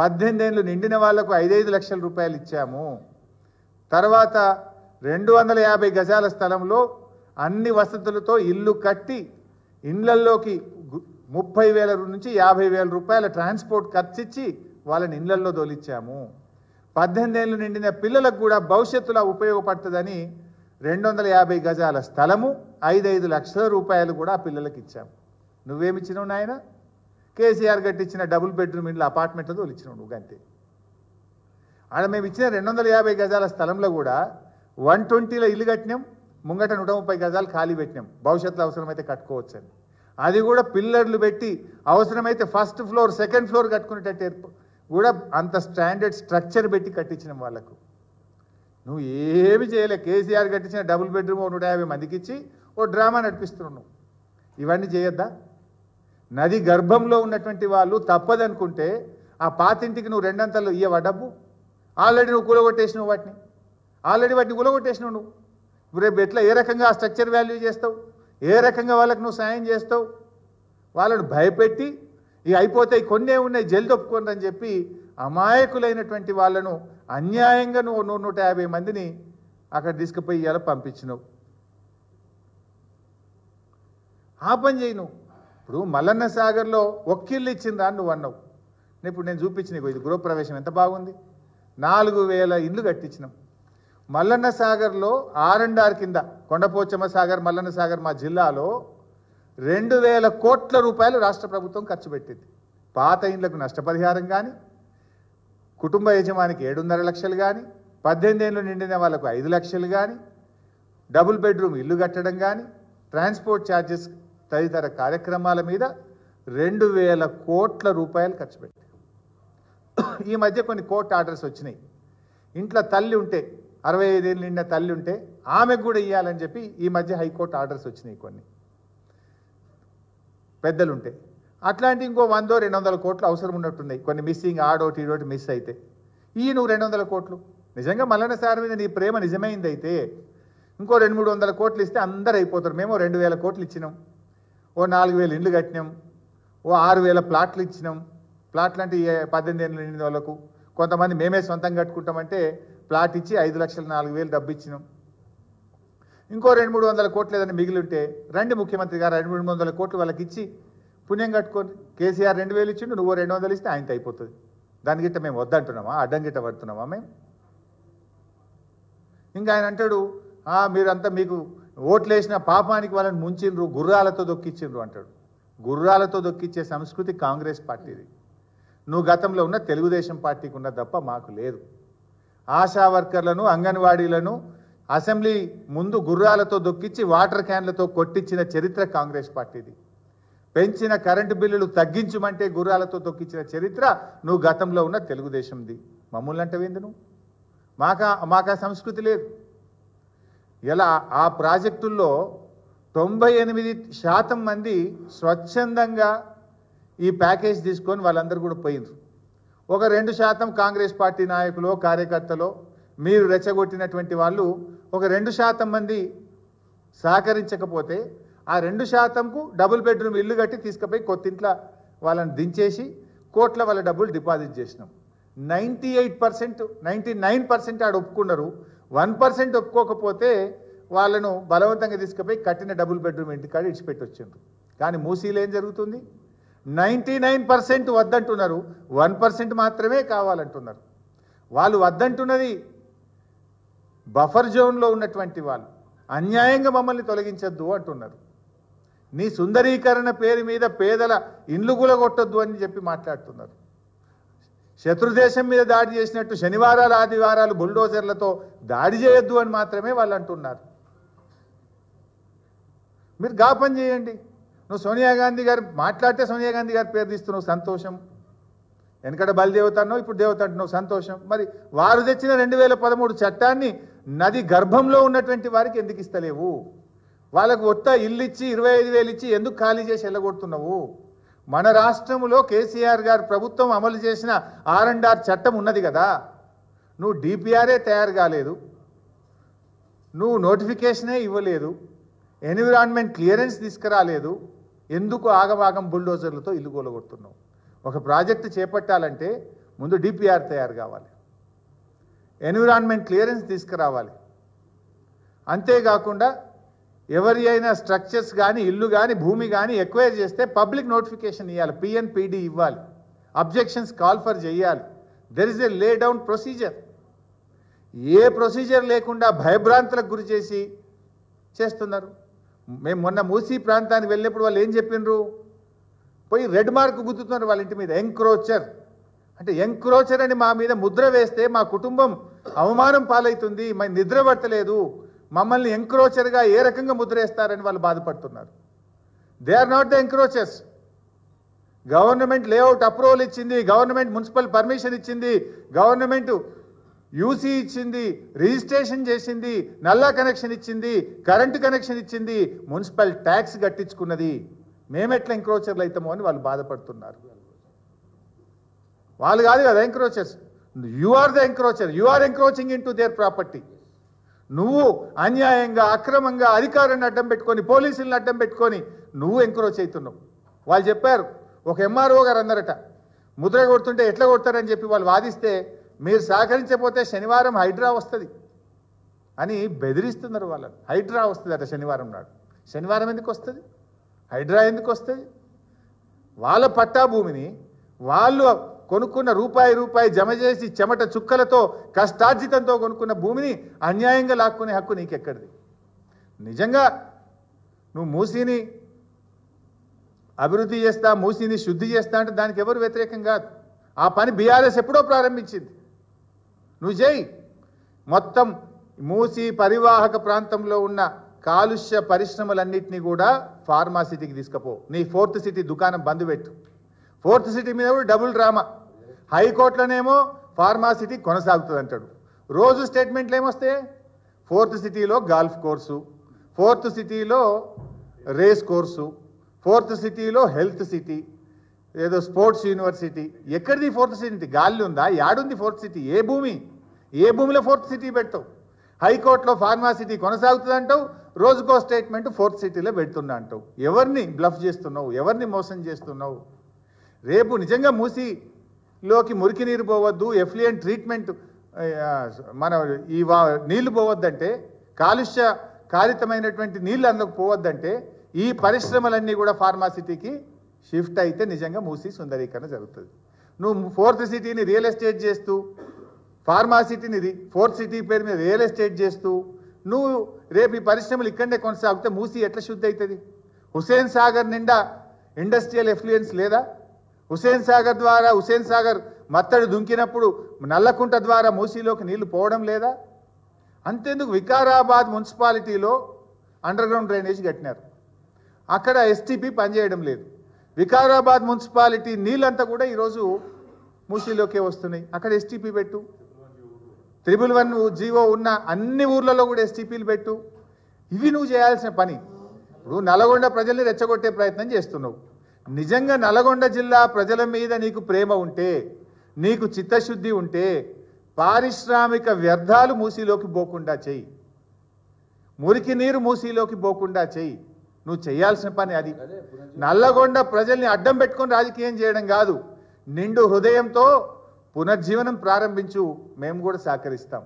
Speaker 1: పద్దెనిమిది ఏళ్ళు నిండిన వాళ్లకు ఐదైదు లక్షల రూపాయలు ఇచ్చాము తర్వాత రెండు వందల యాభై గజాల స్థలంలో అన్ని వసతులతో ఇల్లు కట్టి ఇండ్లల్లోకి ముప్పై వేల నుంచి యాభై వేల రూపాయల ట్రాన్స్పోర్ట్ ఖర్చు ఇచ్చి వాళ్ళని ఇళ్లల్లో పద్దెనిమిది ఏళ్ళు నిండిన పిల్లలకు కూడా భవిష్యత్తులో ఉపయోగపడుతుందని రెండు వందల యాభై గజాల స్థలము ఐదైదు లక్షల రూపాయలు కూడా ఆ పిల్లలకి ఇచ్చాము నువ్వేమిచ్చినావు నాయన కేసీఆర్ గట్టిచ్చిన డబుల్ బెడ్రూమ్ ఇండ్ల అపార్ట్మెంట్లో తోలిచ్చినావు నువ్వు అంతే ఆడ మేము ఇచ్చిన రెండు వందల యాభై గజాల స్థలంలో కూడా వన్ ట్వంటీలో ఇల్లు కట్టినాం ముంగట నూట ముప్పై గజాలు ఖాళీ పెట్టినాం భవిష్యత్తులో అవసరమైతే కట్టుకోవచ్చని అది కూడా పిల్లర్లు పెట్టి అవసరమైతే ఫస్ట్ ఫ్లోర్ సెకండ్ ఫ్లోర్ కట్టుకునేటట్టు కూడా అంత స్టాండర్డ్ స్ట్రక్చర్ పెట్టి కట్టించిన వాళ్ళకు నువ్వు ఏమి చేయలే కేసీఆర్ కట్టించిన డబుల్ బెడ్రూమ్ నూట యాభై మందికి ఇచ్చి ఓ డ్రామా నడిపిస్తున్నావు ఇవన్నీ చేయొద్దా నది గర్భంలో ఉన్నటువంటి వాళ్ళు తప్పదనుకుంటే ఆ పాతింటికి నువ్వు రెండంతలు ఇవ్వ డబ్బు ఆల్రెడీ నువ్వు కూలగొట్టేసినావు వాటిని ఆల్రెడీ వాటిని కూలగొట్టేసినావు నువ్వు రేపు ఎట్లా ఏ రకంగా ఆ స్ట్రక్చర్ వాల్యూ చేస్తావు ఏ రకంగా వాళ్ళకు నువ్వు సాయం చేస్తావు వాళ్ళను భయపెట్టి ఇవి అయిపోతాయి కొన్ని ఉన్నాయి జల్దొప్పుకోండి అని చెప్పి అమాయకులైనటువంటి వాళ్ళను అన్యాయంగా నువ్వు నూరు నూట యాభై మందిని అక్కడ తీసుకుపోయి ఇలా పంపించినావు ఆ పని చేయి నువ్వు ఇప్పుడు మల్లన్న సాగర్లో ఒక్కిళ్ళు ఇచ్చిందా నువ్వు అన్నావు ఇప్పుడు నేను చూపించిన ఇది గృహప్రవేశం ఎంత బాగుంది నాలుగు వేల ఇల్లు కట్టించినాం మల్లన్న సాగర్లో ఆర్ అండ్ ఆర్ కింద కొండపోచమ్మ సాగర్ మల్లన్న సాగర్ మా జిల్లాలో రెండు వేల కోట్ల రూపాయలు రాష్ట్ర ప్రభుత్వం ఖర్చు పెట్టింది పాత ఇండ్లకు నష్టపరిహారం కానీ కుటుంబ యజమానికి ఏడున్నర లక్షలు కానీ పద్దెనిమిది ఏళ్ళు నిండిన వాళ్ళకు ఐదు లక్షలు కానీ డబుల్ బెడ్రూమ్ ఇల్లు కట్టడం కానీ ట్రాన్స్పోర్ట్ ఛార్జెస్ తదితర కార్యక్రమాల మీద రెండు వేల కోట్ల రూపాయలు ఖర్చు పెట్టింది ఈ మధ్య కొన్ని కోర్టు ఆర్డర్స్ వచ్చినాయి ఇంట్లో తల్లి ఉంటే అరవై ఐదేళ్ళు నిండిన తల్లి ఉంటే ఆమెకు కూడా ఇవ్వాలని చెప్పి ఈ మధ్య హైకోర్టు ఆర్డర్స్ వచ్చినాయి కొన్ని పెద్దలుంటే అట్లాంటి ఇంకో వందో రెండు వందల కోట్లు అవసరం ఉన్నట్టున్నాయి కొన్ని మిస్సింగ్ ఆడోటి ఈడోటి మిస్ అయితే ఈ నువ్వు రెండు వందల కోట్లు నిజంగా మల్లన్న సార్ మీద నీ ప్రేమ నిజమైంది అయితే ఇంకో రెండు మూడు వందల కోట్లు ఇస్తే అందరు అయిపోతారు మేము రెండు వేల కోట్లు ఇచ్చినాం ఓ నాలుగు వేల ఇండ్లు కట్టినాం ఓ ఆరు వేల ప్లాట్లు ఇచ్చినాం ప్లాట్లు అంటే పద్దెనిమిది ఏళ్ళు ఎనిమిది వాళ్ళకు కొంతమంది మేమే సొంతం కట్టుకుంటామంటే ప్లాట్ ఇచ్చి ఐదు లక్షల నాలుగు వేలు డబ్బు ఇచ్చినాం ఇంకో రెండు మూడు వందల కోట్లు ఏదైనా మిగిలింటే రండి ముఖ్యమంత్రి గారు రెండు మూడు వందల కోట్లు వాళ్ళకి ఇచ్చి పుణ్యం కట్టుకొని కేసీఆర్ రెండు వేలు ఇచ్చిండు నువ్వు రెండు వందలు ఇస్తే ఆయనతో అయిపోతుంది దాని గిట్ట మేము వద్దంటున్నామా అడ్డం గిట్ట పడుతున్నామా మేము ఇంకా ఆయన అంటాడు మీరంతా మీకు ఓట్లు వేసిన పాపానికి వాళ్ళని ముంచిండ్రు గుర్రాలతో దొక్కిచ్చిండ్రు అంటాడు గుర్రాలతో దొక్కిచ్చే సంస్కృతి కాంగ్రెస్ పార్టీది నువ్వు గతంలో ఉన్న తెలుగుదేశం పార్టీకి ఉన్న తప్ప మాకు లేదు ఆశా వర్కర్లను అంగన్వాడీలను అసెంబ్లీ ముందు గుర్రాలతో దొక్కించి వాటర్ క్యాన్లతో కొట్టించిన చరిత్ర కాంగ్రెస్ పార్టీది పెంచిన కరెంటు బిల్లులు తగ్గించమంటే గుర్రాలతో దొక్కించిన చరిత్ర నువ్వు గతంలో ఉన్న తెలుగుదేశంది మమ్మల్ని అంటవేంది నువ్వు మాకా మాకా సంస్కృతి లేదు ఎలా ఆ ప్రాజెక్టుల్లో తొంభై ఎనిమిది శాతం మంది స్వచ్ఛందంగా ఈ ప్యాకేజ్ తీసుకొని వాళ్ళందరూ కూడా పోయింది ఒక రెండు శాతం కాంగ్రెస్ పార్టీ నాయకులు కార్యకర్తలో మీరు రెచ్చగొట్టినటువంటి వాళ్ళు ఒక రెండు శాతం మంది సహకరించకపోతే ఆ రెండు శాతంకు డబుల్ బెడ్రూమ్ ఇల్లు కట్టి తీసుకుపోయి కొత్తింట్లో వాళ్ళని దించేసి కోట్ల వాళ్ళ డబ్బులు డిపాజిట్ చేసినాం ninety eight percent ninety nine percent ఆడ ఒప్పుకున్నారు వన్ పర్సెంట్ ఒప్పుకోకపోతే వాళ్ళను బలవంతంగా తీసుకుపోయి కట్టిన డబుల్ బెడ్రూమ్ ఇంటికాడ వచ్చిండ్రు కానీ మూసీలు ఏం జరుగుతుంది నైంటీ నైన్ పర్సెంట్ వద్దంటున్నారు వన్ పర్సెంట్ మాత్రమే కావాలంటున్నారు వాళ్ళు వద్దంటున్నది బఫర్ జోన్లో ఉన్నటువంటి వాళ్ళు అన్యాయంగా మమ్మల్ని తొలగించద్దు అంటున్నారు నీ సుందరీకరణ పేరు మీద పేదల ఇండ్లు కూలగొట్టద్దు అని చెప్పి మాట్లాడుతున్నారు శత్రుదేశం మీద దాడి చేసినట్టు శనివారాలు ఆదివారాలు బుల్డోజర్లతో దాడి చేయొద్దు అని మాత్రమే వాళ్ళు అంటున్నారు మీరు గాపం చేయండి నువ్వు సోనియా గాంధీ గారు మాట్లాడితే సోనియా గాంధీ గారి పేరు తీస్తున్నావు సంతోషం వెనకట బలిదేవత అన్నావు ఇప్పుడు దేవత అంటున్నావు సంతోషం మరి వారు తెచ్చిన రెండు వేల పదమూడు చట్టాన్ని నది గర్భంలో ఉన్నటువంటి వారికి ఎందుకు ఇస్తలేవు వాళ్ళకు ఒత్త ఇల్లు ఇచ్చి ఇరవై ఐదు వేలు ఇచ్చి ఎందుకు ఖాళీ చేసి వెళ్ళగొడుతున్నావు మన రాష్ట్రంలో కేసీఆర్ గారు ప్రభుత్వం అమలు చేసిన ఆర్ అండ్ ఆర్ చట్టం ఉన్నది కదా నువ్వు డిపిఆర్ఏ తయారు కాలేదు నువ్వు నోటిఫికేషనే ఇవ్వలేదు ఎన్విరాన్మెంట్ క్లియరెన్స్ తీసుకురాలేదు ఎందుకు ఆగభాగం బుల్డోజర్లతో ఇల్లు కూలగొడుతున్నావు ఒక ప్రాజెక్టు చేపట్టాలంటే ముందు డిపిఆర్ తయారు కావాలి ఎన్విరాన్మెంట్ క్లియరెన్స్ తీసుకురావాలి అంతేకాకుండా ఎవరి అయినా స్ట్రక్చర్స్ కానీ ఇల్లు కానీ భూమి కానీ ఎక్వైర్ చేస్తే పబ్లిక్ నోటిఫికేషన్ ఇవ్వాలి పిఎన్పిడి ఇవ్వాలి అబ్జెక్షన్స్ కాల్ ఫర్ చేయాలి there is a lay down procedure A procedure లేకుండా భయభ్రాంతులకు గురి చేసి చేస్తున్నారు మేము మొన్న మూసీ ప్రాంతానికి వెళ్ళినప్పుడు వాళ్ళు ఏం చెప్పిండ్రు పోయి రెడ్ మార్క్ గుద్దుతున్నారు వాళ్ళ ఇంటి మీద ఎంక్రోచర్ అంటే ఎంక్రోచర్ అని మా మీద ముద్ర వేస్తే మా కుటుంబం అవమానం పాలవుతుంది మా నిద్ర పట్టలేదు మమ్మల్ని ఎంక్రోచర్గా ఏ రకంగా ముద్ర వేస్తారని వాళ్ళు బాధపడుతున్నారు they are not the encroachers government layout approval ఇచ్చింది గవర్నమెంట్ మున్సిపల్ పర్మిషన్ ఇచ్చింది గవర్నమెంట్ యూసీ ఇచ్చింది రిజిస్ట్రేషన్ చేసింది నల్లా కనెక్షన్ ఇచ్చింది కరెంటు కనెక్షన్ ఇచ్చింది మున్సిపల్ ట్యాక్స్ కట్టించుకున్నది మేమెట్లా ఎంక్రోచర్లు అవుతామో అని వాళ్ళు బాధపడుతున్నారు వాళ్ళు కాదు కదా encroachers you are the encroacher you are encroaching into their property నువ్వు అన్యాయంగా అక్రమంగా అధికారాన్ని అడ్డం పెట్టుకొని పోలీసులను అడ్డం పెట్టుకొని నువ్వు ఎంక్రోచ్ అవుతున్నావు వాళ్ళు చెప్పారు ఒక ఎంఆర్ఓ గారు అందరట ముద్ర కొడుతుంటే ఎట్లా కొడతారని చెప్పి వాళ్ళు వాదిస్తే మీరు సహకరించకపోతే శనివారం హైడ్రా వస్తుంది అని బెదిరిస్తున్నారు వాళ్ళని హైడ్రా వస్తుంది అట శనివారం నాడు శనివారం ఎందుకు వస్తుంది హైడ్రా ఎందుకు వస్తుంది వాళ్ళ పట్టా భూమిని వాళ్ళు కొనుక్కున్న రూపాయి రూపాయి జమ చేసి చెమట చుక్కలతో కష్టార్జితంతో కొనుక్కున్న భూమిని అన్యాయంగా లాక్కునే హక్కు నీకెక్కడిది నిజంగా నువ్వు మూసీని అభివృద్ధి చేస్తా మూసీని శుద్ధి చేస్తా అంటే దానికి ఎవరు వ్యతిరేకం కాదు ఆ పని బీఆర్ఎస్ ఎప్పుడో ప్రారంభించింది నువ్వు చేయి మొత్తం మూసి పరివాహక ప్రాంతంలో ఉన్న కాలుష్య పరిశ్రమలన్నింటినీ కూడా ఫార్మా సిటీకి నీ ఫోర్త్ సిటీ దుకాణం బంద్ పెట్టు ఫోర్త్ సిటీ మీద కూడా డబుల్ డ్రామా హైకోర్టులోనేమో ఫార్మా సిటీ కొనసాగుతుంది అంటాడు రోజు స్టేట్మెంట్లు ఏమొస్తే ఫోర్త్ సిటీలో గాల్ఫ్ కోర్సు ఫోర్త్ సిటీలో రేస్ కోర్సు ఫోర్త్ సిటీలో హెల్త్ సిటీ ఏదో స్పోర్ట్స్ యూనివర్సిటీ ఎక్కడిది ఫోర్త్ సిటీ గాలి ఉందా యాడుంది ఫోర్త్ సిటీ ఏ భూమి ఏ భూమిలో ఫోర్త్ సిటీ పెట్టావు హైకోర్టులో ఫార్మాసిటీ కొనసాగుతుందంటావు రోజుకో స్టేట్మెంట్ ఫోర్త్ సిటీలో పెడుతున్నా అంటావు ఎవరిని బ్లఫ్ చేస్తున్నావు ఎవరిని మోసం చేస్తున్నావు రేపు నిజంగా మూసిలోకి మురికి నీరు పోవద్దు ఎఫ్లియన్ ట్రీట్మెంట్ మన ఈ వా నీళ్లు పోవద్దంటే కాలుష్య కారితమైనటువంటి నీళ్ళు అందుకు పోవద్దంటే ఈ పరిశ్రమలన్నీ కూడా ఫార్మాసిటీకి షిఫ్ట్ అయితే నిజంగా మూసి సుందరీకరణ జరుగుతుంది నువ్వు ఫోర్త్ సిటీని రియల్ ఎస్టేట్ చేస్తూ ఫార్మాసిటీని ఫోర్త్ సిటీ పేరు మీద రియల్ ఎస్టేట్ చేస్తూ నువ్వు రేపు ఈ పరిశ్రమలు ఇక్కడనే కొనసాగితే మూసి ఎట్లా శుద్ధి అవుతుంది హుసేన్ సాగర్ నిండా ఇండస్ట్రియల్ ఎఫ్లుయెన్స్ లేదా హుసేన్ సాగర్ ద్వారా హుసేన్ సాగర్ మత్తడి దుంకినప్పుడు నల్లకుంట ద్వారా మూసీలోకి నీళ్లు పోవడం లేదా అంతేందుకు వికారాబాద్ మున్సిపాలిటీలో అండర్గ్రౌండ్ డ్రైనేజ్ కట్టినారు అక్కడ ఎస్టీపీ పనిచేయడం లేదు వికారాబాద్ మున్సిపాలిటీ నీళ్ళంతా కూడా ఈరోజు మూసీలోకే వస్తున్నాయి అక్కడ ఎస్టీపీ పెట్టు త్రిబుల్ వన్ జీవో ఉన్న అన్ని ఊర్లలో కూడా ఎస్టీపీలు పెట్టు ఇవి నువ్వు చేయాల్సిన పని ఇప్పుడు నల్గొండ ప్రజల్ని రెచ్చగొట్టే ప్రయత్నం చేస్తున్నావు నిజంగా నల్గొండ జిల్లా ప్రజల మీద నీకు ప్రేమ ఉంటే నీకు చిత్తశుద్ధి ఉంటే పారిశ్రామిక వ్యర్థాలు మూసీలోకి పోకుండా చెయ్యి మురికి నీరు మూసీలోకి పోకుండా చెయ్యి నువ్వు చేయాల్సిన పని అది నల్లగొండ ప్రజల్ని అడ్డం పెట్టుకొని రాజకీయం చేయడం కాదు నిండు హృదయంతో పునర్జీవనం ప్రారంభించు మేము కూడా సహకరిస్తాం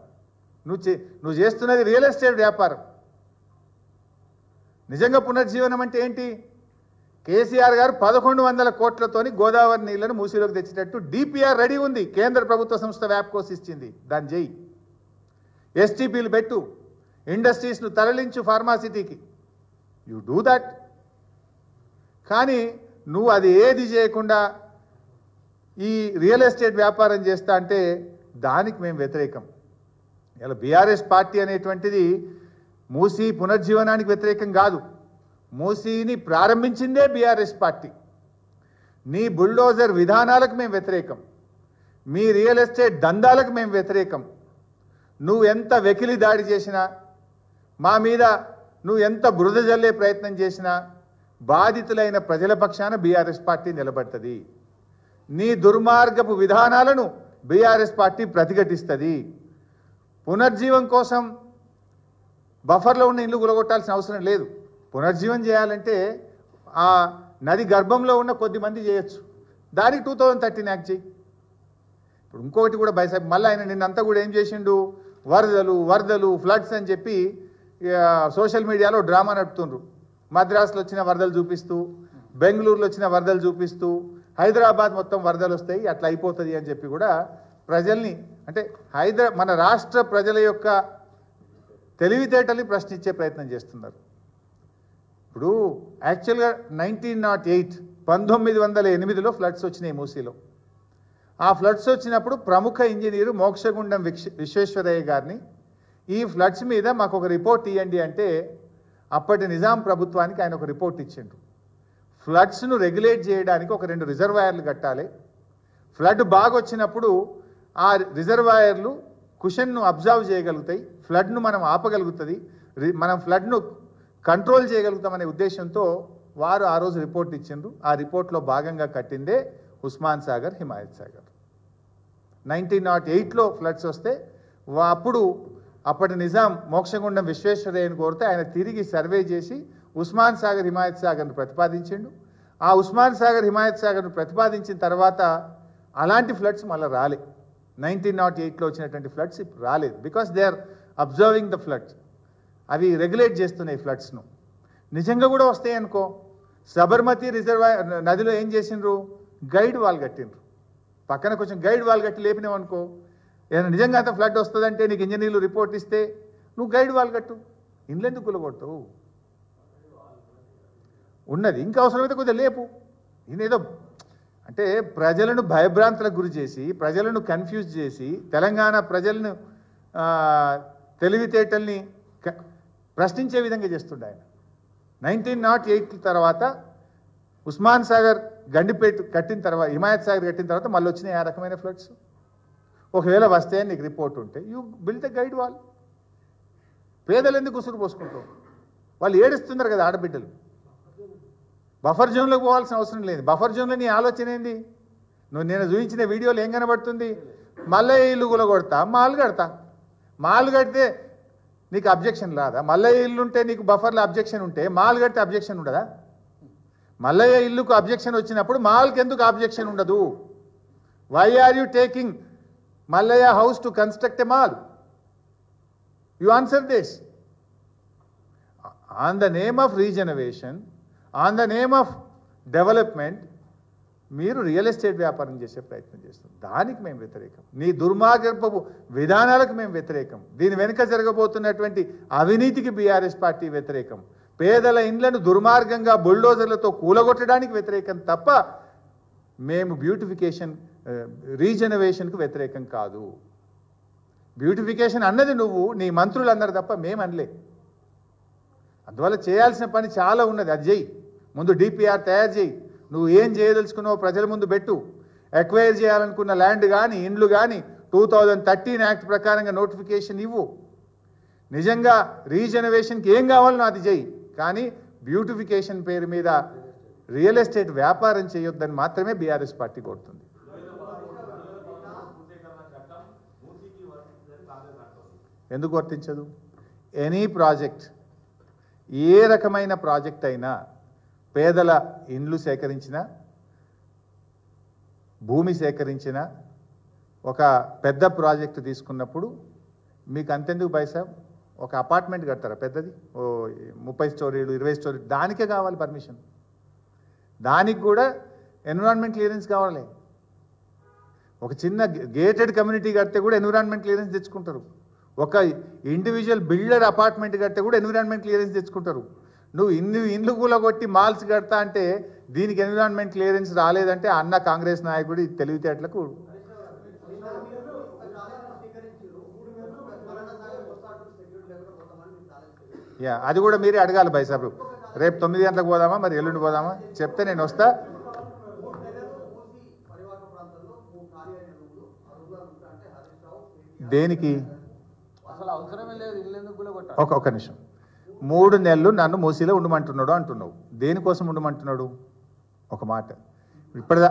Speaker 1: నువ్వు చే నువ్వు చేస్తున్నది రియల్ ఎస్టేట్ వ్యాపారం నిజంగా పునర్జీవనం అంటే ఏంటి కేసీఆర్ గారు పదకొండు వందల కోట్లతోని గోదావరి నీళ్లను మూసిలోకి తెచ్చేటట్టు డిపిఆర్ రెడీ ఉంది కేంద్ర ప్రభుత్వ సంస్థ వ్యాప్ ఇచ్చింది దాని చేయి ఎస్టీపీలు పెట్టు ఇండస్ట్రీస్ను తరలించు ఫార్మాసిటీకి యు డూ దట్ కానీ నువ్వు అది ఏది చేయకుండా ఈ రియల్ ఎస్టేట్ వ్యాపారం చేస్తా అంటే దానికి మేము వ్యతిరేకం ఇలా బీఆర్ఎస్ పార్టీ అనేటువంటిది మూసీ పునర్జీవనానికి వ్యతిరేకం కాదు మూసీని ప్రారంభించిందే బీఆర్ఎస్ పార్టీ నీ బుల్డోజర్ విధానాలకు మేము వ్యతిరేకం మీ రియల్ ఎస్టేట్ దందాలకు మేము వ్యతిరేకం నువ్వు ఎంత వెకిలి దాడి చేసినా మా మీద నువ్వు ఎంత బురద జల్లే ప్రయత్నం చేసినా బాధితులైన ప్రజల పక్షాన బీఆర్ఎస్ పార్టీ నిలబడుతుంది నీ దుర్మార్గపు విధానాలను బీఆర్ఎస్ పార్టీ ప్రతిఘటిస్తుంది పునర్జీవం కోసం బఫర్లో ఉన్న ఇల్లు గులగొట్టాల్సిన అవసరం లేదు పునర్జీవం చేయాలంటే ఆ నది గర్భంలో ఉన్న కొద్ది మంది చేయొచ్చు దానికి టూ థౌజండ్ థర్టీన్ యాక్ట్ చేయి ఇప్పుడు ఇంకొకటి కూడా బైసాబ్ మళ్ళీ ఆయన నిన్నంతా కూడా ఏం చేసిండు వరదలు వరదలు ఫ్లడ్స్ అని చెప్పి సోషల్ మీడియాలో డ్రామా నడుపుతుండ్రు మద్రాసులో వచ్చిన వరదలు చూపిస్తూ బెంగళూరులో వచ్చిన వరదలు చూపిస్తూ హైదరాబాద్ మొత్తం వరదలు వస్తాయి అట్లా అయిపోతుంది అని చెప్పి కూడా ప్రజల్ని అంటే హైదరా మన రాష్ట్ర ప్రజల యొక్క తెలివితేటల్ని ప్రశ్నించే ప్రయత్నం చేస్తున్నారు ఇప్పుడు యాక్చువల్గా నైన్టీన్ నాట్ ఎయిట్ పంతొమ్మిది వందల ఎనిమిదిలో ఫ్లడ్స్ వచ్చినాయి మూసీలో ఆ ఫ్లడ్స్ వచ్చినప్పుడు ప్రముఖ ఇంజనీరు మోక్షగుండం విశ్వేశ్వరయ్య గారిని ఈ ఫ్లడ్స్ మీద మాకు ఒక రిపోర్ట్ ఇవ్వండి అంటే అప్పటి నిజాం ప్రభుత్వానికి ఆయన ఒక రిపోర్ట్ ఇచ్చిండు ఫ్లడ్స్ను రెగ్యులేట్ చేయడానికి ఒక రెండు రిజర్వాయర్లు కట్టాలి ఫ్లడ్ బాగా వచ్చినప్పుడు ఆ రిజర్వాయర్లు కుషన్ను అబ్జర్వ్ చేయగలుగుతాయి ఫ్లడ్ను మనం ఆపగలుగుతుంది మనం ఫ్లడ్ను కంట్రోల్ చేయగలుగుతామనే ఉద్దేశంతో వారు ఆ రోజు రిపోర్ట్ ఇచ్చిండ్రు ఆ రిపోర్ట్లో భాగంగా కట్టిందే ఉస్మాన్ సాగర్ హిమాయత్ సాగర్ నైన్టీన్ నాట్ ఎయిట్లో ఫ్లడ్స్ వస్తే అప్పుడు అప్పటి నిజాం మోక్షగుండం విశ్వేశ్వరయ్యను కోరితే ఆయన తిరిగి సర్వే చేసి ఉస్మాన్ సాగర్ హిమాయత్ సాగర్ను ప్రతిపాదించిండు ఆ ఉస్మాన్ సాగర్ హిమాయత్ సాగర్ను ప్రతిపాదించిన తర్వాత అలాంటి ఫ్లడ్స్ మళ్ళీ రాలే నైన్టీన్ నాట్ ఎయిట్లో వచ్చినటువంటి ఫ్లడ్స్ ఇప్పుడు రాలేదు because they are observing the floods అవి రెగ్యులేట్ చేస్తున్నాయి ఫ్లడ్స్ను నిజంగా కూడా వస్తాయి అనుకో సబర్మతి రిజర్వా నదిలో ఏం చేసిండ్రు గైడ్ వాల్ కట్టిండ్రు పక్కన కొంచెం గైడ్ వాల్ కట్టి లేపినావు అనుకో ఏదైనా నిజంగా అంత ఫ్లడ్ వస్తుందంటే నీకు ఇంజనీర్లు రిపోర్ట్ ఇస్తే నువ్వు గైడ్ వాల్ కట్టు ఇండ్లెందుకు కూలగొట్టవు ఉన్నది ఇంకా అవసరమైతే కొద్దిగా లేపు నేనేదో అంటే ప్రజలను భయభ్రాంతులకు గురి చేసి ప్రజలను కన్ఫ్యూజ్ చేసి తెలంగాణ ప్రజలను తెలివితేటల్ని ప్రశ్నించే విధంగా చేస్తుండే ఆయన నైన్టీన్ నాట్ ఎయిట్ తర్వాత ఉస్మాన్ సాగర్ గండిపేట కట్టిన తర్వాత హిమాయత్ సాగర్ కట్టిన తర్వాత మళ్ళీ వచ్చినాయి ఆ రకమైన ఫ్లడ్స్ ఒకవేళ వస్తే నీకు రిపోర్ట్ ఉంటే you build the guide wall పేదలు ఎందుకు ఉసురు పోసుకుంటావు వాళ్ళు ఏడుస్తున్నారు కదా ఆడబిడ్డలు బఫర్ జోన్లోకి పోవాల్సిన అవసరం లేదు బఫర్ జోన్లో నీ ఆలోచన ఏంది నువ్వు నేను చూపించిన వీడియోలు ఏం కనబడుతుంది మళ్ళీ ఇల్లు కొడతా మాలు కడతా మాలు కడితే నీకు అబ్జెక్షన్ రాదా మల్లయ్య ఇల్లు ఉంటే నీకు బఫర్లో అబ్జెక్షన్ ఉంటే మాల్ కడితే అబ్జెక్షన్ ఉండదా మల్లయ్య ఇల్లుకు అబ్జెక్షన్ వచ్చినప్పుడు మాల్కి ఎందుకు అబ్జెక్షన్ ఉండదు why are you taking Mallayya house to construct a mall you answer this on the name of rejuvenation on the name of development మీరు రియల్ ఎస్టేట్ వ్యాపారం చేసే ప్రయత్నం చేస్తాం దానికి మేము వ్యతిరేకం నీ దుర్మార్గపు విధానాలకు మేము వ్యతిరేకం దీని వెనుక జరగబోతున్నటువంటి అవినీతికి బీఆర్ఎస్ పార్టీ వ్యతిరేకం పేదల ఇండ్లను దుర్మార్గంగా బుల్డోజర్లతో కూలగొట్టడానికి వ్యతిరేకం తప్ప మేము బ్యూటిఫికేషన్ రీజనవేషన్కు వ్యతిరేకం కాదు బ్యూటిఫికేషన్ అన్నది నువ్వు నీ మంత్రులందరూ తప్ప మేము అనలే అందువల్ల చేయాల్సిన పని చాలా ఉన్నది అది ముందు డిపిఆర్ తయారు చేయి నువ్వు ఏం చేయదలుచుకున్నావు ప్రజల ముందు పెట్టు ఎక్వైర్ చేయాలనుకున్న ల్యాండ్ కానీ ఇండ్లు కానీ టూ థౌజండ్ థర్టీన్ యాక్ట్ ప్రకారంగా నోటిఫికేషన్ ఇవ్వు నిజంగా రీజనరేషన్కి ఏం కావాలనో అది చేయి కానీ బ్యూటిఫికేషన్ పేరు మీద రియల్ ఎస్టేట్ వ్యాపారం చేయొద్దని మాత్రమే బీఆర్ఎస్ పార్టీ కోరుతుంది ఎందుకు వర్తించదు ఎనీ ప్రాజెక్ట్ ఏ రకమైన ప్రాజెక్ట్ అయినా పేదల ఇండ్లు సేకరించిన భూమి సేకరించిన ఒక పెద్ద ప్రాజెక్టు తీసుకున్నప్పుడు మీకు అంతెందుకు పైసా ఒక అపార్ట్మెంట్ కడతారా పెద్దది ఓ ముప్పై స్టోరీలు ఇరవై స్టోరీలు దానికే కావాలి పర్మిషన్ దానికి కూడా ఎన్విరాన్మెంట్ క్లియరెన్స్ కావాలి ఒక చిన్న గేటెడ్ కమ్యూనిటీ కడితే కూడా ఎన్విరాన్మెంట్ క్లియరెన్స్ తెచ్చుకుంటారు ఒక ఇండివిజువల్ బిల్డర్ అపార్ట్మెంట్ కడితే కూడా ఎన్విరాన్మెంట్ క్లియరెన్స్ తెచ్చుకుంటారు నువ్వు ఇన్ని ఇండ్లు కూలగొట్టి మాల్స్ కడతా అంటే దీనికి ఎన్విరాన్మెంట్ క్లియరెన్స్ రాలేదంటే అన్న కాంగ్రెస్ నాయకుడి తెలివితేటలకు యా అది కూడా మీరే అడగాలి భైసాబు రేపు తొమ్మిది గంటలకు పోదామా మరి ఎల్లుండి పోదామా చెప్తే నేను వస్తా దేనికి ఒక ఒక నిమిషం మూడు నెలలు నన్ను మూసీలో ఉండమంటున్నాడు అంటున్నావు దేనికోసం ఉండమంటున్నాడు ఒక మాట ఇప్పటిదా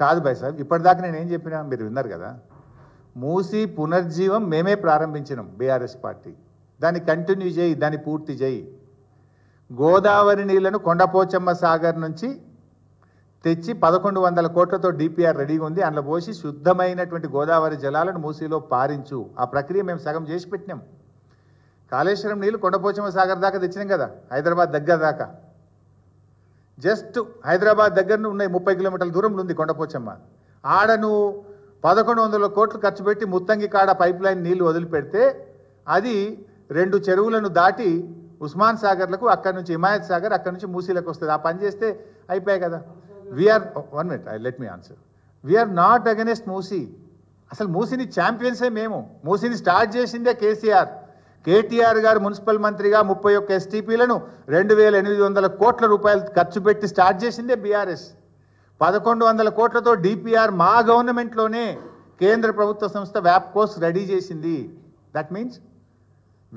Speaker 1: కాదు భాయ్ సార్ ఇప్పటిదాకా నేనేం చెప్పినా మీరు విన్నారు కదా మూసీ పునర్జీవం మేమే ప్రారంభించినాం బీఆర్ఎస్ పార్టీ దాన్ని కంటిన్యూ చేయి దాన్ని పూర్తి చేయి గోదావరి నీళ్లను కొండపోచమ్మ సాగర్ నుంచి తెచ్చి పదకొండు వందల కోట్లతో డిపిఆర్ రెడీగా ఉంది అందులో పోసి శుద్ధమైనటువంటి గోదావరి జలాలను మూసీలో పారించు ఆ ప్రక్రియ మేము సగం చేసి పెట్టినాం కాళేశ్వరం నీళ్ళు కొండపోచమ్మ సాగర్ దాకా తెచ్చినాం కదా హైదరాబాద్ దగ్గర దాకా జస్ట్ హైదరాబాద్ దగ్గర ఉన్నాయి ముప్పై కిలోమీటర్ల దూరంలో ఉంది కొండపోచమ్మ ఆడను పదకొండు వందల కోట్లు ఖర్చు పెట్టి ముత్తంగి కాడ పైప్ లైన్ నీళ్లు వదిలిపెడితే అది రెండు చెరువులను దాటి ఉస్మాన్ సాగర్లకు అక్కడి నుంచి హిమాయత్ సాగర్ అక్కడి నుంచి మూసీలకు వస్తుంది ఆ పని చేస్తే అయిపోయాయి కదా we're one minute I let me answer we're not against Musi అసలు మూసీని ఛాంపియన్సే మేము మూసీని స్టార్ట్ చేసిందే కేసీఆర్ కేటీఆర్ గారు మున్సిపల్ మంత్రిగా ముప్పై ఒక్క ఎస్టీపీలను రెండు వేల ఎనిమిది వందల కోట్ల రూపాయలు ఖర్చు పెట్టి స్టార్ట్ చేసిందే బీఆర్ఎస్ పదకొండు వందల కోట్లతో డిపిఆర్ మా గవర్నమెంట్లోనే కేంద్ర ప్రభుత్వ సంస్థ వ్యాప్ కోర్స్ రెడీ చేసింది that means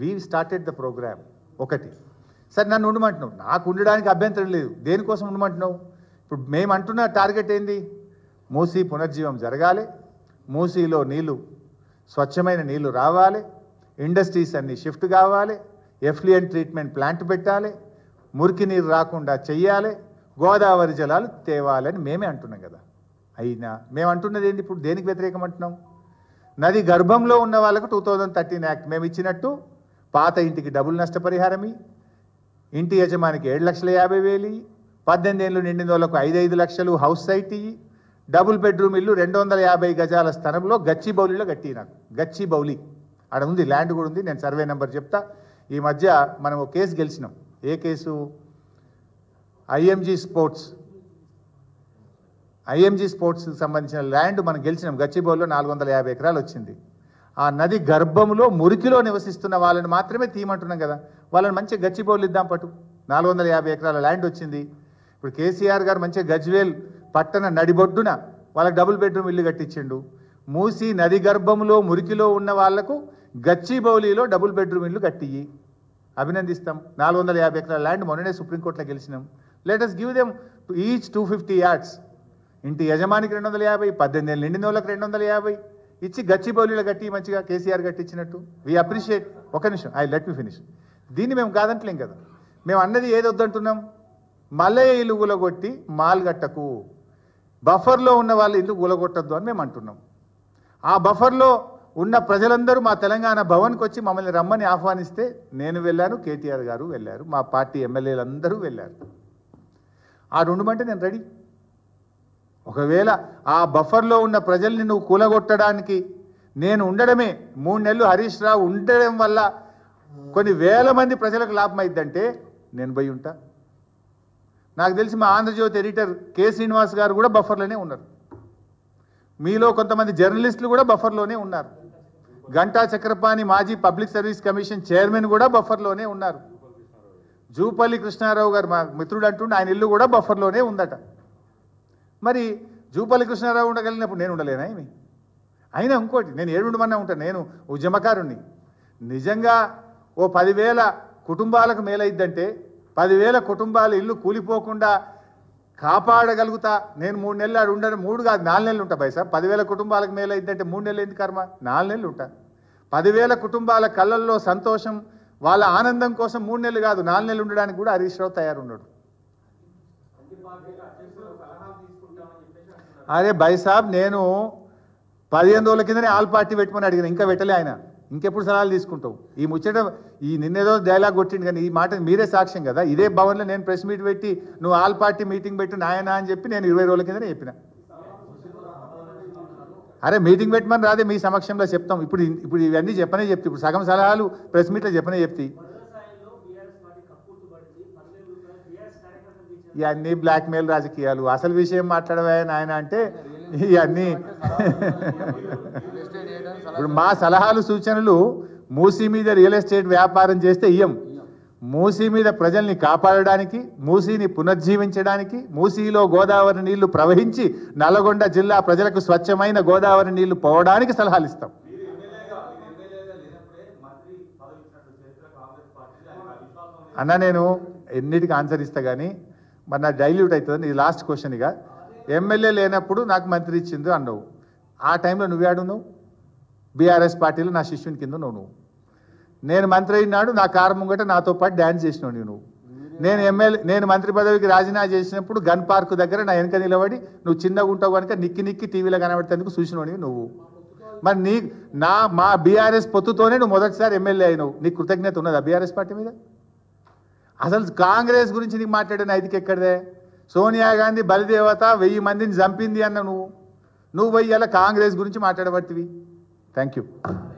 Speaker 1: we started the program ఒకటి సరే నన్ను ఉండమంటున్నావు నాకు ఉండడానికి అభ్యంతరం లేదు దేనికోసం ఉండమంటున్నావు ఇప్పుడు మేము అంటున్న టార్గెట్ ఏంది మూసీ పునర్జీవం జరగాలి మూసీలో నీళ్లు స్వచ్ఛమైన నీళ్లు రావాలి ఇండస్ట్రీస్ అన్ని షిఫ్ట్ కావాలి ఎఫ్లియన్ ట్రీట్మెంట్ ప్లాంట్ పెట్టాలి మురికి నీరు రాకుండా చెయ్యాలి గోదావరి జలాలు తేవాలని మేమే అంటున్నాం కదా అయినా మేము అంటున్నది ఏంటి ఇప్పుడు దేనికి వ్యతిరేకం అంటున్నాం నది గర్భంలో ఉన్న వాళ్ళకు టూ థౌజండ్ థర్టీన్ యాక్ట్ మేము ఇచ్చినట్టు పాత ఇంటికి డబుల్ నష్టపరిహారమి ఇంటి యజమానికి ఏడు లక్షల యాభై వేలు పద్దెనిమిది ఏళ్ళు నిండిన వాళ్ళకు ఐదు ఐదు లక్షలు హౌస్ సైట్ డబుల్ బెడ్రూమ్ ఇల్లు రెండు వందల యాభై గజాల స్థలంలో గచ్చి బౌలిలో కట్టి గచ్చి బౌలి అక్కడ ఉంది ల్యాండ్ కూడా ఉంది నేను సర్వే నెంబర్ చెప్తా ఈ మధ్య మనం ఒక కేసు గెలిచినాం ఏ కేసు ఐఎంజీ స్పోర్ట్స్ ఐఎంజీ స్పోర్ట్స్కి సంబంధించిన ల్యాండ్ మనం గెలిచినాం గచ్చిబౌల్లో నాలుగు వందల యాభై ఎకరాలు వచ్చింది ఆ నది గర్భంలో మురికిలో నివసిస్తున్న వాళ్ళని మాత్రమే తీయమంటున్నాం కదా వాళ్ళని మంచిగా గచ్చిబౌలు ఇద్దాం పట్టు నాలుగు వందల యాభై ఎకరాల ల్యాండ్ వచ్చింది ఇప్పుడు కేసీఆర్ గారు మంచిగా గజ్వేల్ పట్టణ నడిబొడ్డున వాళ్ళకి డబుల్ బెడ్రూమ్ ఇల్లు కట్టించిండు మూసి నది గర్భంలో మురికిలో ఉన్న వాళ్లకు గచ్చిబౌలిలో డబుల్ బెడ్రూమ్ ఇల్లు కట్టియి అభినందిస్తాం నాలుగు వందల యాభై ఎకరాల ల్యాండ్ మొన్ననే సుప్రీంకోర్టులో గెలిచినాం latest give them each two fifty yards ఇంటి యజమానికి రెండు వందల యాభై పద్దెనిమిది ఏళ్ళు నిండిన వాళ్ళకి రెండు వందల యాభై ఇచ్చి గచ్చిబౌలిలో కట్టి మంచిగా కేసీఆర్ కట్టించినట్టు వీ అప్రిషియేట్ ఒక నిమిషం ఐ లెట్ మీ ఫినిష్ దీన్ని మేము కాదంటలేం కదా మేము అన్నది ఏది వద్దంటున్నాం మల్లయ్య ఇల్లు గులగొట్టి మాల్ గట్టకు బఫర్లో ఉన్న వాళ్ళ ఇల్లు గులగొట్టద్దు అని మేము అంటున్నాం ఆ బఫర్లో ఉన్న ప్రజలందరూ మా తెలంగాణ భవన్కి వచ్చి మమ్మల్ని రమ్మని ఆహ్వానిస్తే నేను వెళ్ళాను కేటీఆర్ గారు వెళ్ళారు మా పార్టీ ఎమ్మెల్యేలందరూ వెళ్ళారు ఆ రెండు మంటే నేను రెడీ ఒకవేళ ఆ బఫర్లో ఉన్న ప్రజల్ని నువ్వు కూలగొట్టడానికి నేను ఉండడమే మూడు నెలలు హరీష్ రావు ఉండడం వల్ల కొన్ని వేల మంది ప్రజలకు లాభం అయిద్దంటే నేను పోయి ఉంటా నాకు తెలిసి మా ఆంధ్రజ్యోతి ఎడిటర్ కె శ్రీనివాస్ గారు కూడా బఫర్లోనే ఉన్నారు మీలో కొంతమంది జర్నలిస్టులు కూడా బఫర్లోనే ఉన్నారు గంటా చక్రపాణి మాజీ పబ్లిక్ సర్వీస్ కమిషన్ చైర్మన్ కూడా బఫర్లోనే ఉన్నారు జూపల్లి కృష్ణారావు గారు మా మిత్రుడు అంటుండే ఆయన ఇల్లు కూడా బఫర్లోనే ఉందట మరి జూపల్లి కృష్ణారావు ఉండగలిగినప్పుడు నేను ఉండలేనా ఏమి అయినా ఇంకోటి నేను ఏడుండమన్నా ఉంటాను నేను ఉద్యమకారుణ్ణి నిజంగా ఓ పదివేల కుటుంబాలకు మేలైద్దంటే పదివేల కుటుంబాలు ఇల్లు కూలిపోకుండా కాపాడగలుగుతా నేను మూడు నెలలు ఆడు ఉండను మూడు కాదు నాలుగు నెలలు ఉంటా పైసా పదివేల కుటుంబాలకు మేలు అయిందంటే మూడు నెలలు ఏంది కర్మ నాలుగు నెలలు ఉంటా పదివేల కుటుంబాల కళ్ళల్లో సంతోషం వాళ్ళ ఆనందం కోసం మూడు నెలలు కాదు నాలుగు నెలలు ఉండడానికి కూడా హరీశ్రావు తయారు ఉండడు అరే బైసాబ్ నేను పదిహేను రోజుల కిందనే ఆల్ పార్టీ పెట్టుకుని అడిగిన ఇంకా పెట్టలే ఆయన ఇంకెప్పుడు సలహాలు తీసుకుంటావు ఈ ముచ్చట ఈ నిన్నేదో డైలాగ్ కొట్టిండు కానీ ఈ మాట మీరే సాక్ష్యం కదా ఇదే భవన్లో నేను ప్రెస్ మీట్ పెట్టి నువ్వు ఆల్ పార్టీ మీటింగ్ పెట్టి నాయనా అని చెప్పి నేను ఇరవై రోజుల కిందనే చెప్పిన అరే మీటింగ్ పెట్టమని రాదే మీ సమక్షంలో చెప్తాం ఇప్పుడు ఇప్పుడు ఇవన్నీ చెప్పనే చెప్తే ఇప్పుడు సగం సలహాలు ప్రెస్ మీట్లో చెప్పనే చెప్తాయి ఇవన్నీ బ్లాక్మెయిల్ రాజకీయాలు అసలు విషయం మాట్లాడవే నాయన అంటే ఇవన్నీ [laughs] [laughs] ఇప్పుడు మా సలహాలు సూచనలు మూసీ మీద రియల్ ఎస్టేట్ వ్యాపారం చేస్తే ఇయ్యం మూసీ మీద ప్రజల్ని కాపాడడానికి మూసీని పునర్జీవించడానికి మూసీలో గోదావరి నీళ్లు ప్రవహించి నల్గొండ జిల్లా ప్రజలకు స్వచ్ఛమైన గోదావరి నీళ్లు పోవడానికి సలహాలు ఇస్తాం అన్న నేను ఎన్నిటికి ఆన్సర్ ఇస్తా కానీ మరి నా డైల్యూట్ అవుతుంది ఇది లాస్ట్ క్వశ్చన్ ఇక ఎమ్మెల్యే లేనప్పుడు నాకు మంత్రి ఇచ్చింది అన్నావు ఆ టైంలో నువ్వే ఆడున్నావు బీఆర్ఎస్ పార్టీలో నా శిష్యుని కింద నువ్వు నేను మంత్రి అయినాడు నా కారు ముంగట నాతో పాటు డ్యాన్స్ చేసినావు నువ్వు నేను ఎమ్మెల్యే నేను మంత్రి పదవికి రాజీనామా చేసినప్పుడు గన్ పార్క్ దగ్గర నా వెనక నిలబడి నువ్వు చిన్నగా ఉంటావు కనుక నిక్కి నిక్కి టీవీలో కనబడేందుకు చూసినవి నువ్వు మరి నీ నా మా బీఆర్ఎస్ పొత్తుతోనే నువ్వు మొదటిసారి ఎమ్మెల్యే అయినావు నీ కృతజ్ఞత ఉన్నదా బీఆర్ఎస్ పార్టీ మీద అసలు కాంగ్రెస్ గురించి నీకు మాట్లాడిన ఐదుకి ఎక్కడదే సోనియా గాంధీ బలిదేవత వెయ్యి మందిని చంపింది అన్న నువ్వు నువ్వు వెయ్యి అలా కాంగ్రెస్ గురించి మాట్లాడబట్టివి Thank you.